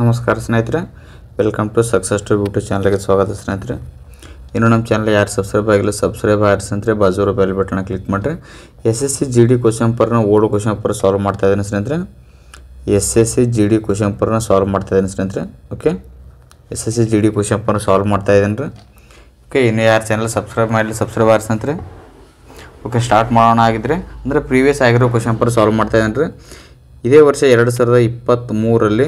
ನಮಸ್ಕಾರ ಸ್ನೇಹಿತರೆ welcome to success to YouTube ಚಾನಲ್ಗೆ ಸ್ವಾಗತ ಸ್ನೇಹಿತರೆ ಇನ್ನು ನಮ್ಮ ಚಾನಲ್ ಯಾರು ಸಬ್ಸ್ಕ್ರೈಬ್ ಆಗಿಲ್ಲ ಸಬ್ಸ್ಕ್ರೈಬ್ ಆರಿಸಂದ್ರೆ ಬಾಜೂರ ಬೆಲ್ ಬಟನ್ ಕ್ಲಿಕ್ ಮಾಡಿರಿ S S C G D question ಪರ್ನ ಓಡು ಕ್ವಶನ್ ಪರ್ ಸಾಲ್ವ್ ಮಾಡ್ತಾ ಇದ್ದೀನಿ ಸ್ನೇಹಿತರೆ S S C G D question ಪರ್ನ ಸಾಲ್ವ್ ಮಾಡ್ತಾ ಇದ್ದೀನಿ ಸ್ನೇಹಿತರೆ okay S S C G D question ಪರ್ನ ಸಾಲ್ವ್ ಮಾಡ್ತಾ ಇದ್ದೀನಿ ರೀ ಓಕೆ ಇನ್ನು ಯಾರು ಚಾನಲ್ ಸಬ್ಸ್ಕ್ರೈಬ್ ಮಾಡಿಲ್ಲ ಸಬ್ಸ್ಕ್ರೈಬ್ ಆರಿಸಂದ್ರೆ ಓಕೆ ಸ್ಟಾರ್ಟ್ ಮಾಡೋಣ ಆಗಿದ್ರೆ ಅಂದರೆ ಪ್ರೀವಿಯಸ್ ಆಗಿರೋ ಕ್ವಶನ್ ಪರ್ ಸಾಲ್ವ್ ಮಾಡ್ತಾ ಇದ್ದೀನಿ ರೀ ಇದೇ ವರ್ಷ ಎರಡು ಸಾವಿರದ ಇಪ್ಪತ್ತ್ಮೂರರಲ್ಲಿ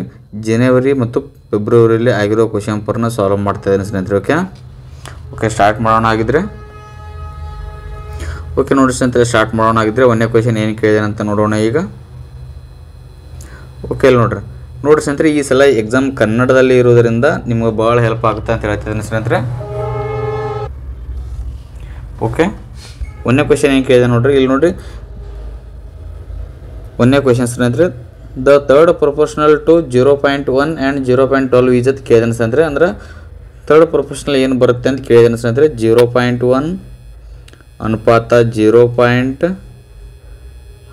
ಜನವರಿ ಮತ್ತು ಫೆಬ್ರವರಿಯಲ್ಲಿ ಆಗಿರೋ ಕ್ವಶನ್ ಪರ್ನ ಸಾಲ್ವ್ ಮಾಡ್ತಾ ಇದ್ದೀನಿ ಸ್ನೇಹಿತರೆ ಓಕೆ ಓಕೆ ಸ್ಟಾರ್ಟ್ ಮಾಡೋಣ ಆಗಿದ್ರೆ ಓಕೆ ನೋಡಿ ಸ್ನೇಹಿತರೆ ಸ್ಟಾರ್ಟ್ ಮಾಡೋಣ ಆಗಿದ್ರೆ ಒಂದೇ ಕ್ವಶನ್ ಏನು ಕೇಳಿದೆ ಅಂತ ನೋಡೋಣ ಈಗ ಓಕೆ ಇಲ್ಲಿ ನೋಡ್ರಿ ನೋಡಿ ಸ್ನೇಹಿತರೆ ಈ ಸಲ ಎಕ್ಸಾಮ್ ಕನ್ನಡದಲ್ಲಿ ಇರೋದರಿಂದ ನಿಮಗೆ ಭಾಳ ಹೆಲ್ಪ್ ಆಗುತ್ತೆ ಅಂತ ಹೇಳ್ತಿದ್ದೀನಿ ಸ್ನೇಹಿತರೆ ಓಕೆ ಒಂದೇ ಕ್ವಶನ್ ಏನು ಕೇಳಿದೆ ನೋಡ್ರಿ ಇಲ್ಲಿ ನೋಡ್ರಿ ಒಂದೇ ಕ್ವೆಶನ್ ಸ್ನೇಹಿತರೆ the third proportional to zero point one and zero point twelve ಈಜತ್ ಕೇಳಿದ ಅಂದರೆ ಅಂದ್ರೆ ತರ್ಡ್ ಪ್ರೊಪೋರ್ಷನಲ್ ಏನು ಬರುತ್ತೆ ಅಂತ ಕೇಳಿದೆ ಅಂದರೆ ಜೀರೋ ಪಾಯಿಂಟ್ ಒನ್ ಅನುಪಾತ ಜೀರೋ ಪಾಯಿಂಟ್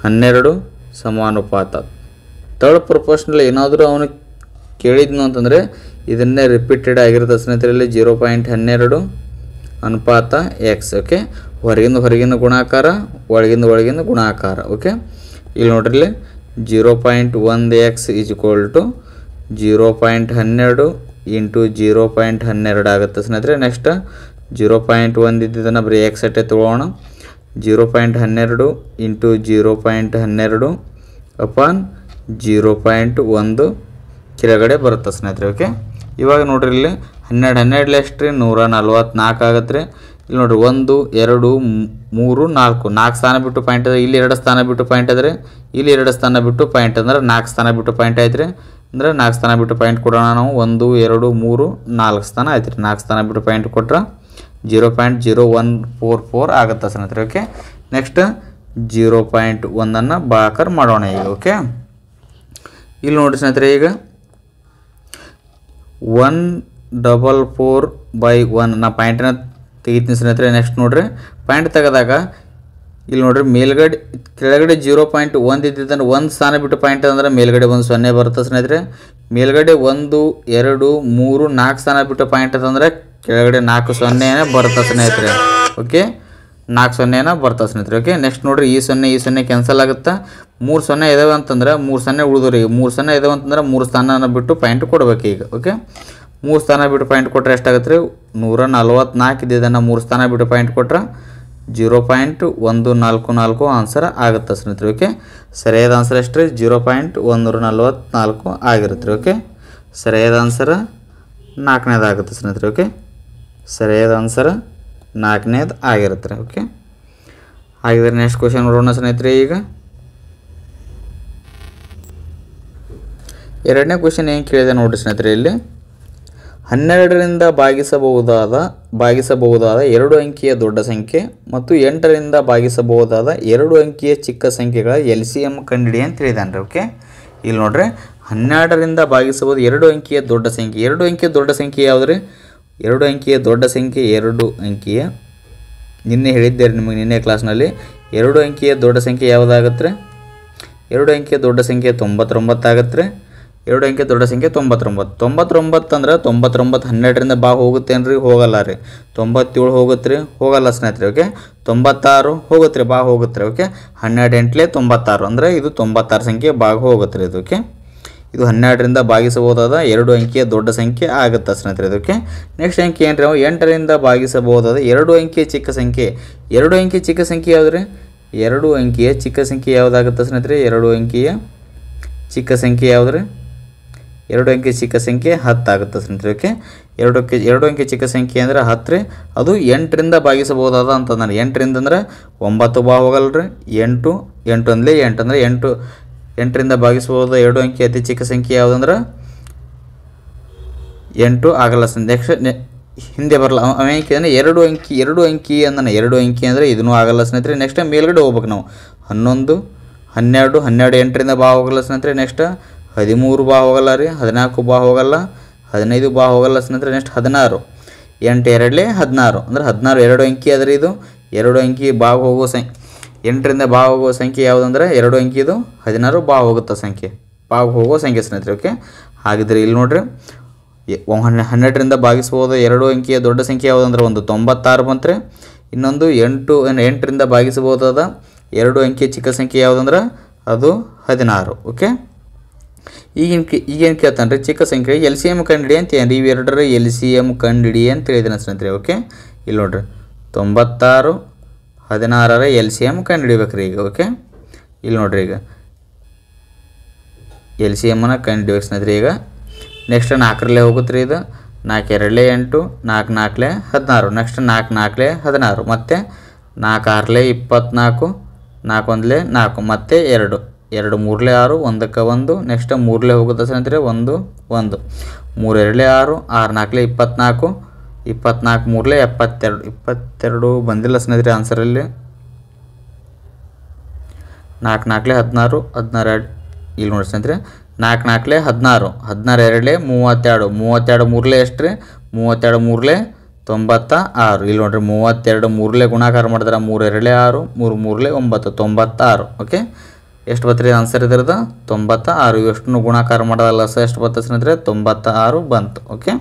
ಹನ್ನೆರಡು ಸಮಾನುಪಾತ ತರ್ಡ್ ಪ್ರೊಪೋರ್ಷನಲ್ ಏನಾದರೂ ಅವನು ಕೇಳಿದ್ನು ಅಂತಂದರೆ ಇದನ್ನೇ ರಿಪೀಟೆಡ್ ಆಗಿರುತ್ತೆ ಸ್ನೇಹಿತರಲ್ಲಿ ಜೀರೋ ಪಾಯಿಂಟ್ ಹನ್ನೆರಡು ಅನುಪಾತ ಎಕ್ಸ್ ಓಕೆ ಹೊರಗಿಂದ ಹೊರಗಿನ ಗುಣಾಕಾರ ಒಳಗಿಂದ ಒಳಗಿನ ಗುಣಾಕಾರ ಓಕೆ ಇಲ್ಲಿ ನೋಡ್ರಿಲ್ಲಿ ಜೀರೋ ಪಾಯಿಂಟ್ ಒಂದು x is equal to zero point ಹನ್ನೆರಡು ಇಂಟು ಜೀರೋ ಪಾಯಿಂಟ್ ಹನ್ನೆರಡು ಆಗುತ್ತೆ ಸ್ನೇಹಿತರೆ ನೆಕ್ಸ್ಟ್ ಜೀರೋ ಪಾಯಿಂಟ್ ಒಂದು ಇದ್ದಿದ್ದನ್ನು ಬರೀ ಎಕ್ಸ್ ಅಟ್ಟೆ ತೊಗೋಣ ಜೀರೋ ಪಾಯಿಂಟ್ ಹನ್ನೆರಡು ಇಂಟು ಜೀರೋ ಪಾಯಿಂಟ್ ಹನ್ನೆರಡು ಅಪಾನ್ ಜೀರೋ ಪಾಯಿಂಟ್ ಒಂದು ಕೆಳಗಡೆ ಬರುತ್ತೆ ಸ್ನೇಹಿತರೆ ಓಕೆ ಇವಾಗ ನೋಡ್ರಿ ಇಲ್ಲಿ ಹನ್ನೆರಡು ಹನ್ನೆರಡು ರೀ ನೂರ ನಲ್ವತ್ನಾಲ್ಕು ಆಗತ್ತೆ ರೀ ಇಲ್ಲಿ ನೋಡ್ರಿ ಒಂದು ಎರಡು ಮೂರು ನಾಲ್ಕು ನಾಲ್ಕು ಸ್ಥಾನ ಬಿಟ್ಟು ಪಾಯಿಂಟ್ ಅದ ಇಲ್ಲಿ ಎರಡು ಸ್ಥಾನ ಬಿಟ್ಟು ಪಾಯಿಂಟ್ ಆದರೆ ಇಲ್ಲಿ ಎರಡು ಸ್ಥಾನ ಬಿಟ್ಟು ಪಾಯಿಂಟ್ ಅಂದ್ರೆ ನಾಲ್ಕು ಸ್ಥಾನ ಬಿಟ್ಟು ಪಾಯಿಂಟ್ ಐತ್ರಿ ಅಂದರೆ ನಾಲ್ಕು ಸ್ಥಾನ ಬಿಟ್ಟು ಪಾಯಿಂಟ್ ಕೊಡೋಣ ನಾವು ಒಂದು ಎರಡು ಮೂರು ನಾಲ್ಕು ಸ್ಥಾನ ಆಯ್ತು ರೀ ನಾಲ್ಕು ಸ್ಥಾನ ಬಿಟ್ಟು ಪಾಯಿಂಟ್ ಕೊಟ್ರೆ zero point zero one four four ಆಗುತ್ತೆ ಸ್ನೇಹಿತರೆ ಓಕೆ ನೆಕ್ಸ್ಟ್ ಜೀರೋ ಪಾಯಿಂಟ್ ಒಂದನ್ನು ಬಾಕರ್ ಮಾಡೋಣ ಈಗ ಓಕೆ ಇಲ್ಲಿ ನೋಡಿ ಸ್ನೇಹಿತರೆ ಈಗ one double four by one ನಾ ಪಾಯಿಂಟಿನ ತೆಗಿತೀನಿ ಸ್ನೇಹಿತರೆ ನೆಕ್ಸ್ಟ್ ನೋಡ್ರಿ ಪಾಯಿಂಟ್ ತೆಗೆದಾಗ ಇಲ್ಲಿ ನೋಡ್ರಿ ಮೇಲ್ಗಡೆ ಕೆಳಗಡೆ ಜೀರೋ ಪಾಯಿಂಟ್ ಒಂದು ಇದ್ದಿದ್ದಂದ್ರೆ ಒಂದು ಸ್ಥಾನ ಬಿಟ್ಟು ಪಾಯಿಂಟ್ ಅಂದ್ರೆ ಮೇಲ್ಗಡೆ ಒಂದು ಸೊನ್ನೆ ಬರುತ್ತೆ ಸ್ನೇಹಿತರೆ ಮೇಲ್ಗಡೆ ಒಂದು ಎರಡು ಮೂರು ನಾಲ್ಕು ಸ್ಥಾನ ಬಿಟ್ಟು ಪಾಯಿಂಟ್ ಅಂತಂದರೆ ಕೆಳಗಡೆ ನಾಲ್ಕು ಸೊನ್ನೆನೇ ಬರುತ್ತೆ ಸ್ನೇಹಿತರೆ ಓಕೆ ನಾಲ್ಕು ಸೊನ್ನೆನ ಬರ್ತಾ ಸ್ನೇಹಿತರೆ ಓಕೆ ನೆಕ್ಸ್ಟ್ ನೋಡ್ರಿ ಈ ಸೊನ್ನೆ ಈ ಸೊನ್ನೆ ಕ್ಯಾನ್ಸಲ್ ಆಗುತ್ತೆ ಮೂರು ಸೊನ್ನೆ ಇದಾವೆ ಅಂತಂದ್ರೆ ಮೂರು ಸೊನ್ನೆ ಉಳಿದ್ರಿ ಮೂರು ಸೊನ್ನೆ ಇದಾವೆ ಅಂತಂದ್ರೆ ಮೂರು ಸ್ಥಾನನ ಬಿಟ್ಟು ಪಾಯಿಂಟ್ ಕೊಡ್ಬೇಕು ಈಗ ಓಕೆ ಮೂರು ಸ್ಥಾನ ಬಿಟ್ಟು ಪಾಯಿಂಟ್ ಕೊಟ್ಟರೆ ಎಷ್ಟಾಗುತ್ತೆ ರೀ ನೂರ ನಲ್ವತ್ನಾಲ್ಕು ಇದನ್ನು ಮೂರು ಸ್ಥಾನ ಬಿಟ್ಟು ಪಾಯಿಂಟ್ ಕೊಟ್ಟರೆ ಜೀರೋ ಪಾಯಿಂಟ್ ಒಂದು ನಾಲ್ಕು ನಾಲ್ಕು ಆನ್ಸರ್ ಆಗುತ್ತೆ ಸ್ನೇಹಿತರೆ ಓಕೆ ಸರಿಯಾದ ಆನ್ಸರ್ ಎಷ್ಟು ರೀ ಜೀರೋ ಪಾಯಿಂಟ್ ಒಂದೂರ ನಲ್ವತ್ನಾಲ್ಕು ಆಗಿರುತ್ತೆ ರೀ ಓಕೆ ಸರಿಯಾದ ಆನ್ಸರ್ ನಾಲ್ಕನೇದು ಆಗುತ್ತೆ ಸ್ನೇಹಿತರೆ ಓಕೆ ಸರಿಯಾದ ಆನ್ಸರ್ ನಾಲ್ಕನೇದು ಆಗಿರುತ್ತೆ ರೀ ಓಕೆ ಹಾಗಿದ್ರೆ ನೆಕ್ಸ್ಟ್ ಕ್ವಶನ್ ನೋಡೋಣ ಸ್ನೇಹಿತರೆ ಈಗ ಎರಡನೇ ಕ್ವಶನ್ ಏನು ಕೇಳಿದೆ ನೋಡಿರಿ ಸ್ನೇಹಿತರೆ ಇಲ್ಲಿ ಹನ್ನೆರಡರಿಂದ ಭಾಗಿಸಬಹುದಾದ ಭಾಗಿಸಬಹುದಾದ ಎರಡು ಅಂಕಿಯ ದೊಡ್ಡ ಸಂಖ್ಯೆ ಮತ್ತು ಎಂಟರಿಂದ ಭಾಗಿಸಬಹುದಾದ ಎರಡು ಅಂಕಿಯ ಚಿಕ್ಕ ಸಂಖ್ಯೆಗಳ ಎಲ್ ಸಿ ಎಮ್ ಕಂಡಿಡಿ ಅಂತ ಹೇಳಿದಾನೆ ರೀ ಓಕೆ ಇಲ್ಲಿ ನೋಡ್ರಿ ಹನ್ನೆರಡರಿಂದ ಭಾಗಿಸಬಹುದು ಎರಡು ಅಂಕಿಯ ದೊಡ್ಡ ಸಂಖ್ಯೆ ಎರಡು ಅಂಕಿಯ ದೊಡ್ಡ ಸಂಖ್ಯೆ ರೀ ಎರಡು ಅಂಕಿಯ ದೊಡ್ಡ ಸಂಖ್ಯೆ ಎರಡು ಅಂಕಿಯ ನಿನ್ನೆ ಹೇಳಿದ್ದೆ ನಿಮಗೆ ನಿನ್ನೆ ಕ್ಲಾಸ್ನಲ್ಲಿ ಎರಡು ಅಂಕಿಯ ದೊಡ್ಡ ಸಂಖ್ಯೆ ಯಾವುದಾಗತ್ತೆ ಎರಡು ಅಂಕಿಯ ದೊಡ್ಡ ಸಂಖ್ಯೆ ತೊಂಬತ್ತೊಂಬತ್ತಾಗತ್ತೆ ಎರಡು ಅಂಕೆ ದೊಡ್ಡ ಸಂಖ್ಯೆ ತೊಂಬತ್ತೊಂಬತ್ತು ತೊಂಬತ್ತೊಂಬತ್ತು ಅಂದ್ರೆ ತೊಂಬತ್ತೊಂಬತ್ತು ಹನ್ನೆರಡರಿಂದ ಬಾ ಹೋಗುತ್ತೇನು ರೀ ಹೋಗಲ್ಲ ರೀ ತೊಂಬತ್ತೇಳು ಹೋಗುತ್ತೆ ರೀ ಹೋಗಲ್ಲ ಸ್ನೇಹಿತರೆ ಓಕೆ ತೊಂಬತ್ತಾರು ಹೋಗುತ್ತೆ ರೀ ಬಾ ಹೋಗುತ್ತೆ ರೀ ಓಕೆ ಹನ್ನೆರಡು ಎಂಟ್ಲೆ ತೊಂಬತ್ತಾರು ಅಂದರೆ ಇದು ತೊಂಬತ್ತಾರು ಸಂಖ್ಯೆ ಬಾಗ ಹೋಗುತ್ತೆ ರೀ ಓಕೆ ಇದು ಹನ್ನೆರಡರಿಂದ ಭಾಗಿಸಬಹುದಾದ ಎರಡು ಅಂಕಿಯ ದೊಡ್ಡ ಸಂಖ್ಯೆ ಆಗುತ್ತೆ ಸ್ನೇಹಿತರೆ ಇದಕ್ಕೆ ನೆಕ್ಸ್ಟ್ ಅಂಕಿ ಏನು ರೀ ಅವು ಎಂಟರಿಂದ ಭಾಗಿಸಬಹುದಾದ ಎರಡು ಅಂಕಿಯ ಚಿಕ್ಕ ಸಂಖ್ಯೆ ಎರಡು ಅಂಕಿಯ ಚಿಕ್ಕ ಸಂಖ್ಯೆ ಯಾವುದು ರೀ ಎರಡು ಅಂಕಿಯ ಚಿಕ್ಕ ಸಂಖ್ಯೆ ಯಾವುದಾಗುತ್ತೆ ಸ್ನೇಹಿತರೆ ಎರಡು ಅಂಕಿಯ ಚಿಕ್ಕ ಸಂಖ್ಯೆ ಯಾವುದು ರೀ ಎರಡು ಅಂಕಿ ಚಿಕ್ಕ ಸಂಖ್ಯೆ ಹತ್ತಾಗುತ್ತೆ ಸ್ನೇಹಿತರೆ ಓಕೆ ಎರಡು ಎರಡು ಅಂಕಿ ಚಿಕ್ಕ ಸಂಖ್ಯೆ ಅಂದರೆ ಹತ್ತು ರೀ ಅದು ಎಂಟರಿಂದ ಭಾಗಿಸಬಹುದಾದ ಅಂತಂದ್ರೆ ಎಂಟರಿಂದ ಅಂದರೆ ಒಂಬತ್ತು ಬಾ ರೀ ಎಂಟು ಎಂಟು ಅಂದರೆ ಎಂಟು ಅಂದರೆ ಎಂಟು ಎಂಟರಿಂದ ಭಾಗಿಸಬಹುದಾದ ಎರಡು ಅಂಕಿ ಅತಿ ಚಿಕ್ಕ ಸಂಖ್ಯೆ ಯಾವುದಂದ್ರೆ ಎಂಟು ಆಗಲ್ಲ ನೆಕ್ಸ್ಟ್ ಹಿಂದೆ ಬರಲ್ಲ ಅಂದರೆ ಎರಡು ಅಂಕಿ ಎರಡು ಅಂಕಿ ಅಂದ್ರೆ ಎರಡು ಅಂಕಿ ಅಂದರೆ ಇದನ್ನು ಆಗಲ್ಲ ಸ್ನೇಹಿತರೆ ನೆಕ್ಸ್ಟ್ ಮೇಲ್ಗಡೆ ಹೋಗ್ಬೇಕು ನಾವು ಹನ್ನೊಂದು ಹನ್ನೆರಡು ಹನ್ನೆರಡು ಎಂಟರಿಂದ ಬಾ ಹೋಗಲ್ಲ ಸ್ನೇಹಿತರೆ ನೆಕ್ಸ್ಟ್ ಹದಿಮೂರು ಬಾ ಹೋಗಲ್ಲ ರೀ ಹದಿನಾಲ್ಕು ಬಾ ಹೋಗಲ್ಲ ಹದಿನೈದು ಬಾ ಹೋಗಲ್ಲ ಸ್ನೇಹಿತರೆ ನೆಕ್ಸ್ಟ್ ಹದಿನಾರು ಎಂಟು ಎರಡಲೇ ಹದಿನಾರು ಅಂದರೆ ಹದಿನಾರು ಎರಡು ಅಂಕಿ ಅದ್ರಿ ಇದು ಎರಡು ಅಂಕಿ ಬಾ ಹೋಗುವ ಸಂ ಎಂಟರಿಂದ ಬಾ ಹೋಗುವ ಸಂಖ್ಯೆ ಯಾವುದಂದ್ರೆ ಎರಡು ಅಂಕಿ ಇದು ಹದಿನಾರು ಬಾ ಹೋಗುತ್ತೆ ಸಂಖ್ಯೆ ಬಾವು ಹೋಗುವ ಸಂಖ್ಯೆ ಸ್ನೇಹಿತರೆ ಓಕೆ ಹಾಗಿದ್ರೆ ಇಲ್ಲಿ ನೋಡ್ರಿ ಹನ್ನೆರಡರಿಂದ ಭಾಗಿಸ್ಬೋದು ಎರಡು ಅಂಕಿಯ ದೊಡ್ಡ ಸಂಖ್ಯೆ ಯಾವುದಂದ್ರೆ ಒಂದು ತೊಂಬತ್ತಾರು ಬಂತ್ರೆ ಇನ್ನೊಂದು ಎಂಟು ಎಂಟರಿಂದ ಭಾಗಿಸಬಹುದಾದ ಎರಡು ಅಂಕಿಯ ಚಿಕ್ಕ ಸಂಖ್ಯೆ ಯಾವುದಂದ್ರೆ ಅದು ಹದಿನಾರು ಓಕೆ ಈಗಿನ ಈಗೇನು ಕೇಳ್ತಾನೆ ರೀ ಚಿಕ್ಕ ಸಂಖ್ಯೆ ಎಲ್ ಸಿ ಎಮ್ ಕಂಡಿಡಿ ಅಂತ ಏನು ಇವೆರಡರ ಎಲ್ ಸಿ ಎಮ್ ಕಂಡಿಡಿ ಅಂತ ಹೇಳಿದ್ರೆ ಸ್ನೇಹಿತರೆ ಓಕೆ ಇಲ್ಲಿ ನೋಡ್ರಿ ತೊಂಬತ್ತಾರು ಹದಿನಾರರ ಎಲ್ ಸಿ ಎಮ್ ಕಂಡು ರೀ ಈಗ ಓಕೆ ಇಲ್ಲಿ ನೋಡ್ರಿ ಈಗ ಎಲ್ ಸಿ ಎಮ್ನ ಕಂಡು ಸ್ನೇಹಿತರೆ ಈಗ ನೆಕ್ಸ್ಟ್ ನಾಲ್ಕರಲ್ಲೇ ಹೋಗುತ್ತೆ ರೀ ಇದು ನಾಲ್ಕು ಎರಡಲೇ ಎಂಟು ನಾಲ್ಕು ನಾಲ್ಕಲೇ ಹದಿನಾರು ನೆಕ್ಸ್ಟ್ ನಾಲ್ಕು ನಾಲ್ಕಲೇ ಹದಿನಾರು ಮತ್ತು ನಾಲ್ಕು ಆರಲೇ ಇಪ್ಪತ್ತ್ನಾಲ್ಕು ನಾಲ್ಕೊಂದಲೇ ನಾಲ್ಕು ಮತ್ತು ಎರಡು ಎರಡು ಮೂರಲೇ ಆರು ಒಂದಕ್ಕೆ ಒಂದು ನೆಕ್ಸ್ಟ್ ಮೂರಲೇ ಹೋಗುತ್ತೆ ಅಂದರೆ ಒಂದು ಒಂದು ಮೂರು ಎರಡಲೇ ಆರು ಆರು ನಾಲ್ಕಲೇ ಇಪ್ಪತ್ತ್ನಾಲ್ಕು ಇಪ್ಪತ್ತ್ನಾಲ್ಕು ಮೂರಲೇ ಎಪ್ಪತ್ತೆರಡು ಇಪ್ಪತ್ತೆರಡು ಬಂದಿಲ್ಲ ಸ್ನೇಹಿತರೆ ಆನ್ಸರಲ್ಲಿ ನಾಲ್ಕು ನಾಲ್ಕಲೇ ಹದಿನಾರು ಹದಿನಾರು ಎರಡು ಇಲ್ಲಿ ನೋಡಿ ಸ್ನೇಹಿತರೆ ನಾಲ್ಕು ನಾಲ್ಕಲೇ ಹದಿನಾರು ಹದಿನಾರು ಎರಡಲೇ ಮೂವತ್ತೆರಡು ಮೂವತ್ತೆರಡು ಮೂರಲೇ ಎಷ್ಟು ರೀ ಮೂವತ್ತೆರಡು ಮೂರಲೇ ತೊಂಬತ್ತ ಆರು ಇಲ್ಲಿ ನೋಡಿರಿ ಮೂವತ್ತೆರಡು ಮೂರಲೇ ಗುಣಾಕಾರ ಮಾಡಿದ್ರೆ ಮೂರು ಎರಡೇ ಆರು ಮೂರು ಮೂರಲೇ ಒಂಬತ್ತು ತೊಂಬತ್ತಾರು ಓಕೆ ಎಷ್ಟು ಬತ್ತರಿ ಆನ್ಸರ್ ಇದರದ ತೊಂಬತ್ತ ಆರು ಎಷ್ಟು ಗುಣಾಕಾರ ಮಾಡೋದಲ್ಲ ಸರ್ ಎಷ್ಟು ಬತ್ತ ಸ್ನೇಹಿತರೆ ತೊಂಬತ್ತ ಆರು ಬಂತು ಓಕೆ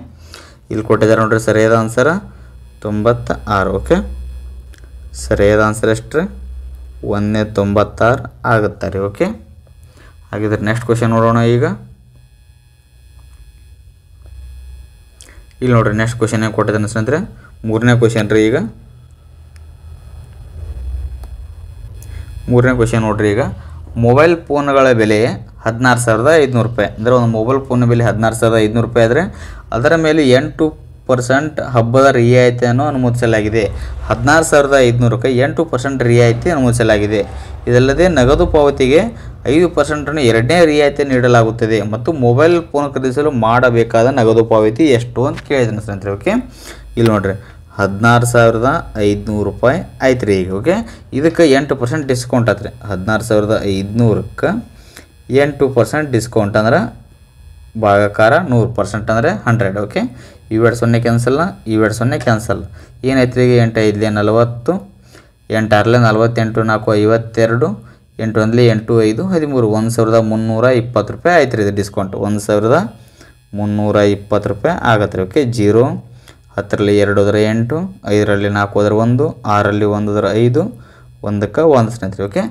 ಇಲ್ಲಿ ಕೊಟ್ಟಿದ್ದಾರೆ ನೋಡ್ರಿ ಸರಿಯಾದ ಆನ್ಸರ್ ತೊಂಬತ್ತ ಆರು ಓಕೆ ಸರಿಯಾದ ಆನ್ಸರ್ ಎಷ್ಟು ರೀ ಒಂದನೇ ತೊಂಬತ್ತಾರು ಆಗುತ್ತೆ ರೀ ಓಕೆ ಹಾಗಿದ್ರೆ ನೆಕ್ಸ್ಟ್ ಕ್ವಶನ್ ನೋಡೋಣ ಈಗ ಇಲ್ಲಿ ನೋಡ್ರಿ ನೆಕ್ಸ್ಟ್ ಕ್ವಶನ್ ಏನು ಕೊಟ್ಟಿದ್ದಾನೆ ಸ್ನೇಹಿತರೆ ಮೂರನೇ ಕ್ವಶನ್ ರೀ ಈಗ ಮೂರನೇ ಕ್ವಶನ್ ನೋಡ್ರಿ ಈಗ ಮೊಬೈಲ್ ಫೋನ್ಗಳ ಬೆಲೆ ಹದಿನಾರು ಸಾವಿರದ ಐದುನೂರು ರೂಪಾಯಿ ಅಂದರೆ ಒಂದು ಮೊಬೈಲ್ ಫೋನ್ ಬೆಲೆ ಹದಿನಾರು ಸಾವಿರದ ಐದುನೂರು ರೂಪಾಯಿ ಆದರೆ ಅದರ ಮೇಲೆ ಎಂಟು ಪರ್ಸೆಂಟ್ ಹಬ್ಬದ ರಿಯಾಯಿತಿಯನ್ನು ಅನುಮೋದಿಸಲಾಗಿದೆ ಹದಿನಾರು ಸಾವಿರದ ಐದುನೂರು ರೂಪಾಯಿ ಎಂಟು ಪರ್ಸೆಂಟ್ ರಿಯಾಯಿತಿ ಅನುಮೋದಿಸಲಾಗಿದೆ ಇದಲ್ಲದೆ ನಗದು ಪಾವತಿಗೆ ಐದು ಪರ್ಸೆಂಟನ್ನು ಎರಡನೇ ರಿಯಾಯಿತಿ ನೀಡಲಾಗುತ್ತದೆ ಮತ್ತು ಮೊಬೈಲ್ ಫೋನ್ ಖರೀದಿಸಲು ಮಾಡಬೇಕಾದ ನಗದು ಪಾವತಿ ಎಷ್ಟು ಅಂತ ಕೇಳಿದ್ದೀನಿ ಸ್ನೇಹಿತರೆ ಓಕೆ ಇಲ್ಲಿ ನೋಡಿರಿ ಹದಿನಾರು ಸಾವಿರದ ಐದುನೂರು ರೂಪಾಯಿ ಆಯ್ತು ರೀ ಈಗ ಓಕೆ ಇದಕ್ಕೆ ಎಂಟು ಪರ್ಸೆಂಟ್ ಡಿಸ್ಕೌಂಟ್ ಆಯ್ತು ರೀ ಹದಿನಾರು ಸಾವಿರದ ಐದುನೂರಕ್ಕೆ ಎಂಟು ಪರ್ಸೆಂಟ್ ಡಿಸ್ಕೌಂಟ್ ಅಂದ್ರೆ ಭಾಗಕಾರ ನೂರು ಪರ್ಸೆಂಟ್ ಅಂದರೆ ಹಂಡ್ರೆಡ್ ಓಕೆ ಇವೆರಡು ಸೊನ್ನೆ ಕ್ಯಾನ್ಸಲ್ ಇವೆರಡು ಸೊನ್ನೆ ಕ್ಯಾನ್ಸಲ್ ಏನಾಯ್ತು ರೀ ಎಂಟು ಐದಲೇ ನಲವತ್ತು ಎಂಟು ಆರಲೆ ನಲವತ್ತೆಂಟು ನಾಲ್ಕು ಐವತ್ತೆರಡು ಎಂಟು ಒಂದಲೇ ಎಂಟು ಐದು ಹದಿಮೂರು ಒಂದು ಸಾವಿರದ ಮುನ್ನೂರ ಇಪ್ಪತ್ತು ರೂಪಾಯಿ ಆಯ್ತು ರೀ ಇದು ಡಿಸ್ಕೌಂಟ್ ಒಂದು ಸಾವಿರದ ಮುನ್ನೂರ ಇಪ್ಪತ್ತು ರೂಪಾಯಿ ಆಗತ್ತೆ ರೀ ಓಕೆ ಜೀರೋ ಹತ್ತರಲ್ಲಿ ಎರಡು ಹೋದರೆ ಎಂಟು ಐದರಲ್ಲಿ ನಾಲ್ಕು ಹೋದರೆ ಒಂದು ಆರಲ್ಲಿ ಒಂದು ಹೋದರೆ ಐದು ಒಂದಕ್ಕೆ ಒಂದು ಸ್ನೇಹಿತರೆ ಓಕೆ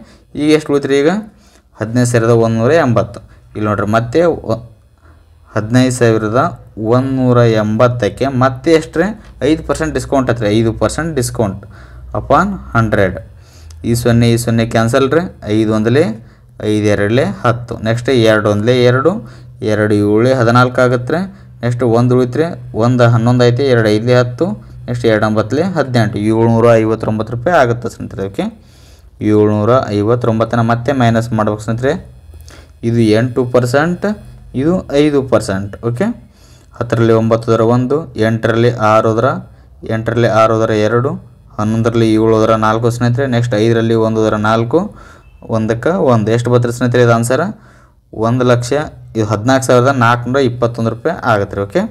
ಈಗ ಎಷ್ಟು ಉಳಿತ್ರಿ ಈಗ ಹದಿನೈದು ಸಾವಿರದ ಒಂದುನೂರ ಎಂಬತ್ತು ಇಲ್ಲಿ ನೋಡ್ರಿ ಮತ್ತೆ ಹದಿನೈದು ಸಾವಿರದ ಒಂದುನೂರ ಎಂಬತ್ತಕ್ಕೆ ಮತ್ತೆ ಎಷ್ಟು ರೀ ಐದು ಪರ್ಸೆಂಟ್ ಡಿಸ್ಕೌಂಟ್ ಹತ್ತಿರ ಐದು ಪರ್ಸೆಂಟ್ ಡಿಸ್ಕೌಂಟ್ ಅಪಾನ್ ಹಂಡ್ರೆಡ್ ಈ ಸೊನ್ನೆ ಈ ಸೊನ್ನೆ ಕ್ಯಾನ್ಸಲ್ ರೀ ಐದು ಒಂದಲೇ ಐದು ಎರಡಲೇ ಹತ್ತು ನೆಕ್ಸ್ಟ್ ಎರಡು ಒಂದಲೇ ಎರಡು ಎರಡು ಏಳು ಹದಿನಾಲ್ಕು ಆಗುತ್ತೆ ನೆಕ್ಸ್ಟ್ ಒಂದು ಉಳಿತ್ರೆ ಒಂದು ಹನ್ನೊಂದು ಐತೆ ಎರಡು ಐದು ಹತ್ತು ನೆಕ್ಸ್ಟ್ ಎರಡು ಒಂಬತ್ತಲೆ ಹದಿನೆಂಟು ಏಳ್ನೂರ ಐವತ್ತೊಂಬತ್ತು ರೂಪಾಯಿ ಆಗುತ್ತೆ ಸ್ನೇಹಿತರೆ ಓಕೆ ಏಳ್ನೂರ ಐವತ್ತೊಂಬತ್ತನ ಮತ್ತೆ ಮೈನಸ್ ಮಾಡ್ಬೇಕು ಸ್ನೇಹಿತರೆ ಇದು ಎಂಟು ಪರ್ಸೆಂಟ್ ಇದು ಐದು ಪರ್ಸೆಂಟ್ ಓಕೆ ಹತ್ತರಲ್ಲಿ ಒಂಬತ್ತದರ ಒಂದು ಎಂಟರಲ್ಲಿ ಆರು ಅದರ ಎಂಟರಲ್ಲಿ ಆರು ಅದರ ಎರಡು ಹನ್ನೊಂದರಲ್ಲಿ ಏಳು ಏಳೋದರ ನಾಲ್ಕು ಸ್ನೇಹಿತರೆ ನೆಕ್ಸ್ಟ್ ಐದರಲ್ಲಿ ಒಂದು ಅದರ ನಾಲ್ಕು ಒಂದಕ್ಕೆ ಒಂದು ಎಷ್ಟು ಬತ್ತರ ಸ್ನೇಹಿತರೆ ಇದು ಆನ್ಸರ ಒಂದು ಲಕ್ಷ ಇದು ಹದಿನಾಲ್ಕು ಸಾವಿರದ ನಾಲ್ಕುನೂರ ಇಪ್ಪತ್ತೊಂದು ರೂಪಾಯಿ ಆಗತ್ತೆ ರೀ ಓಕೆ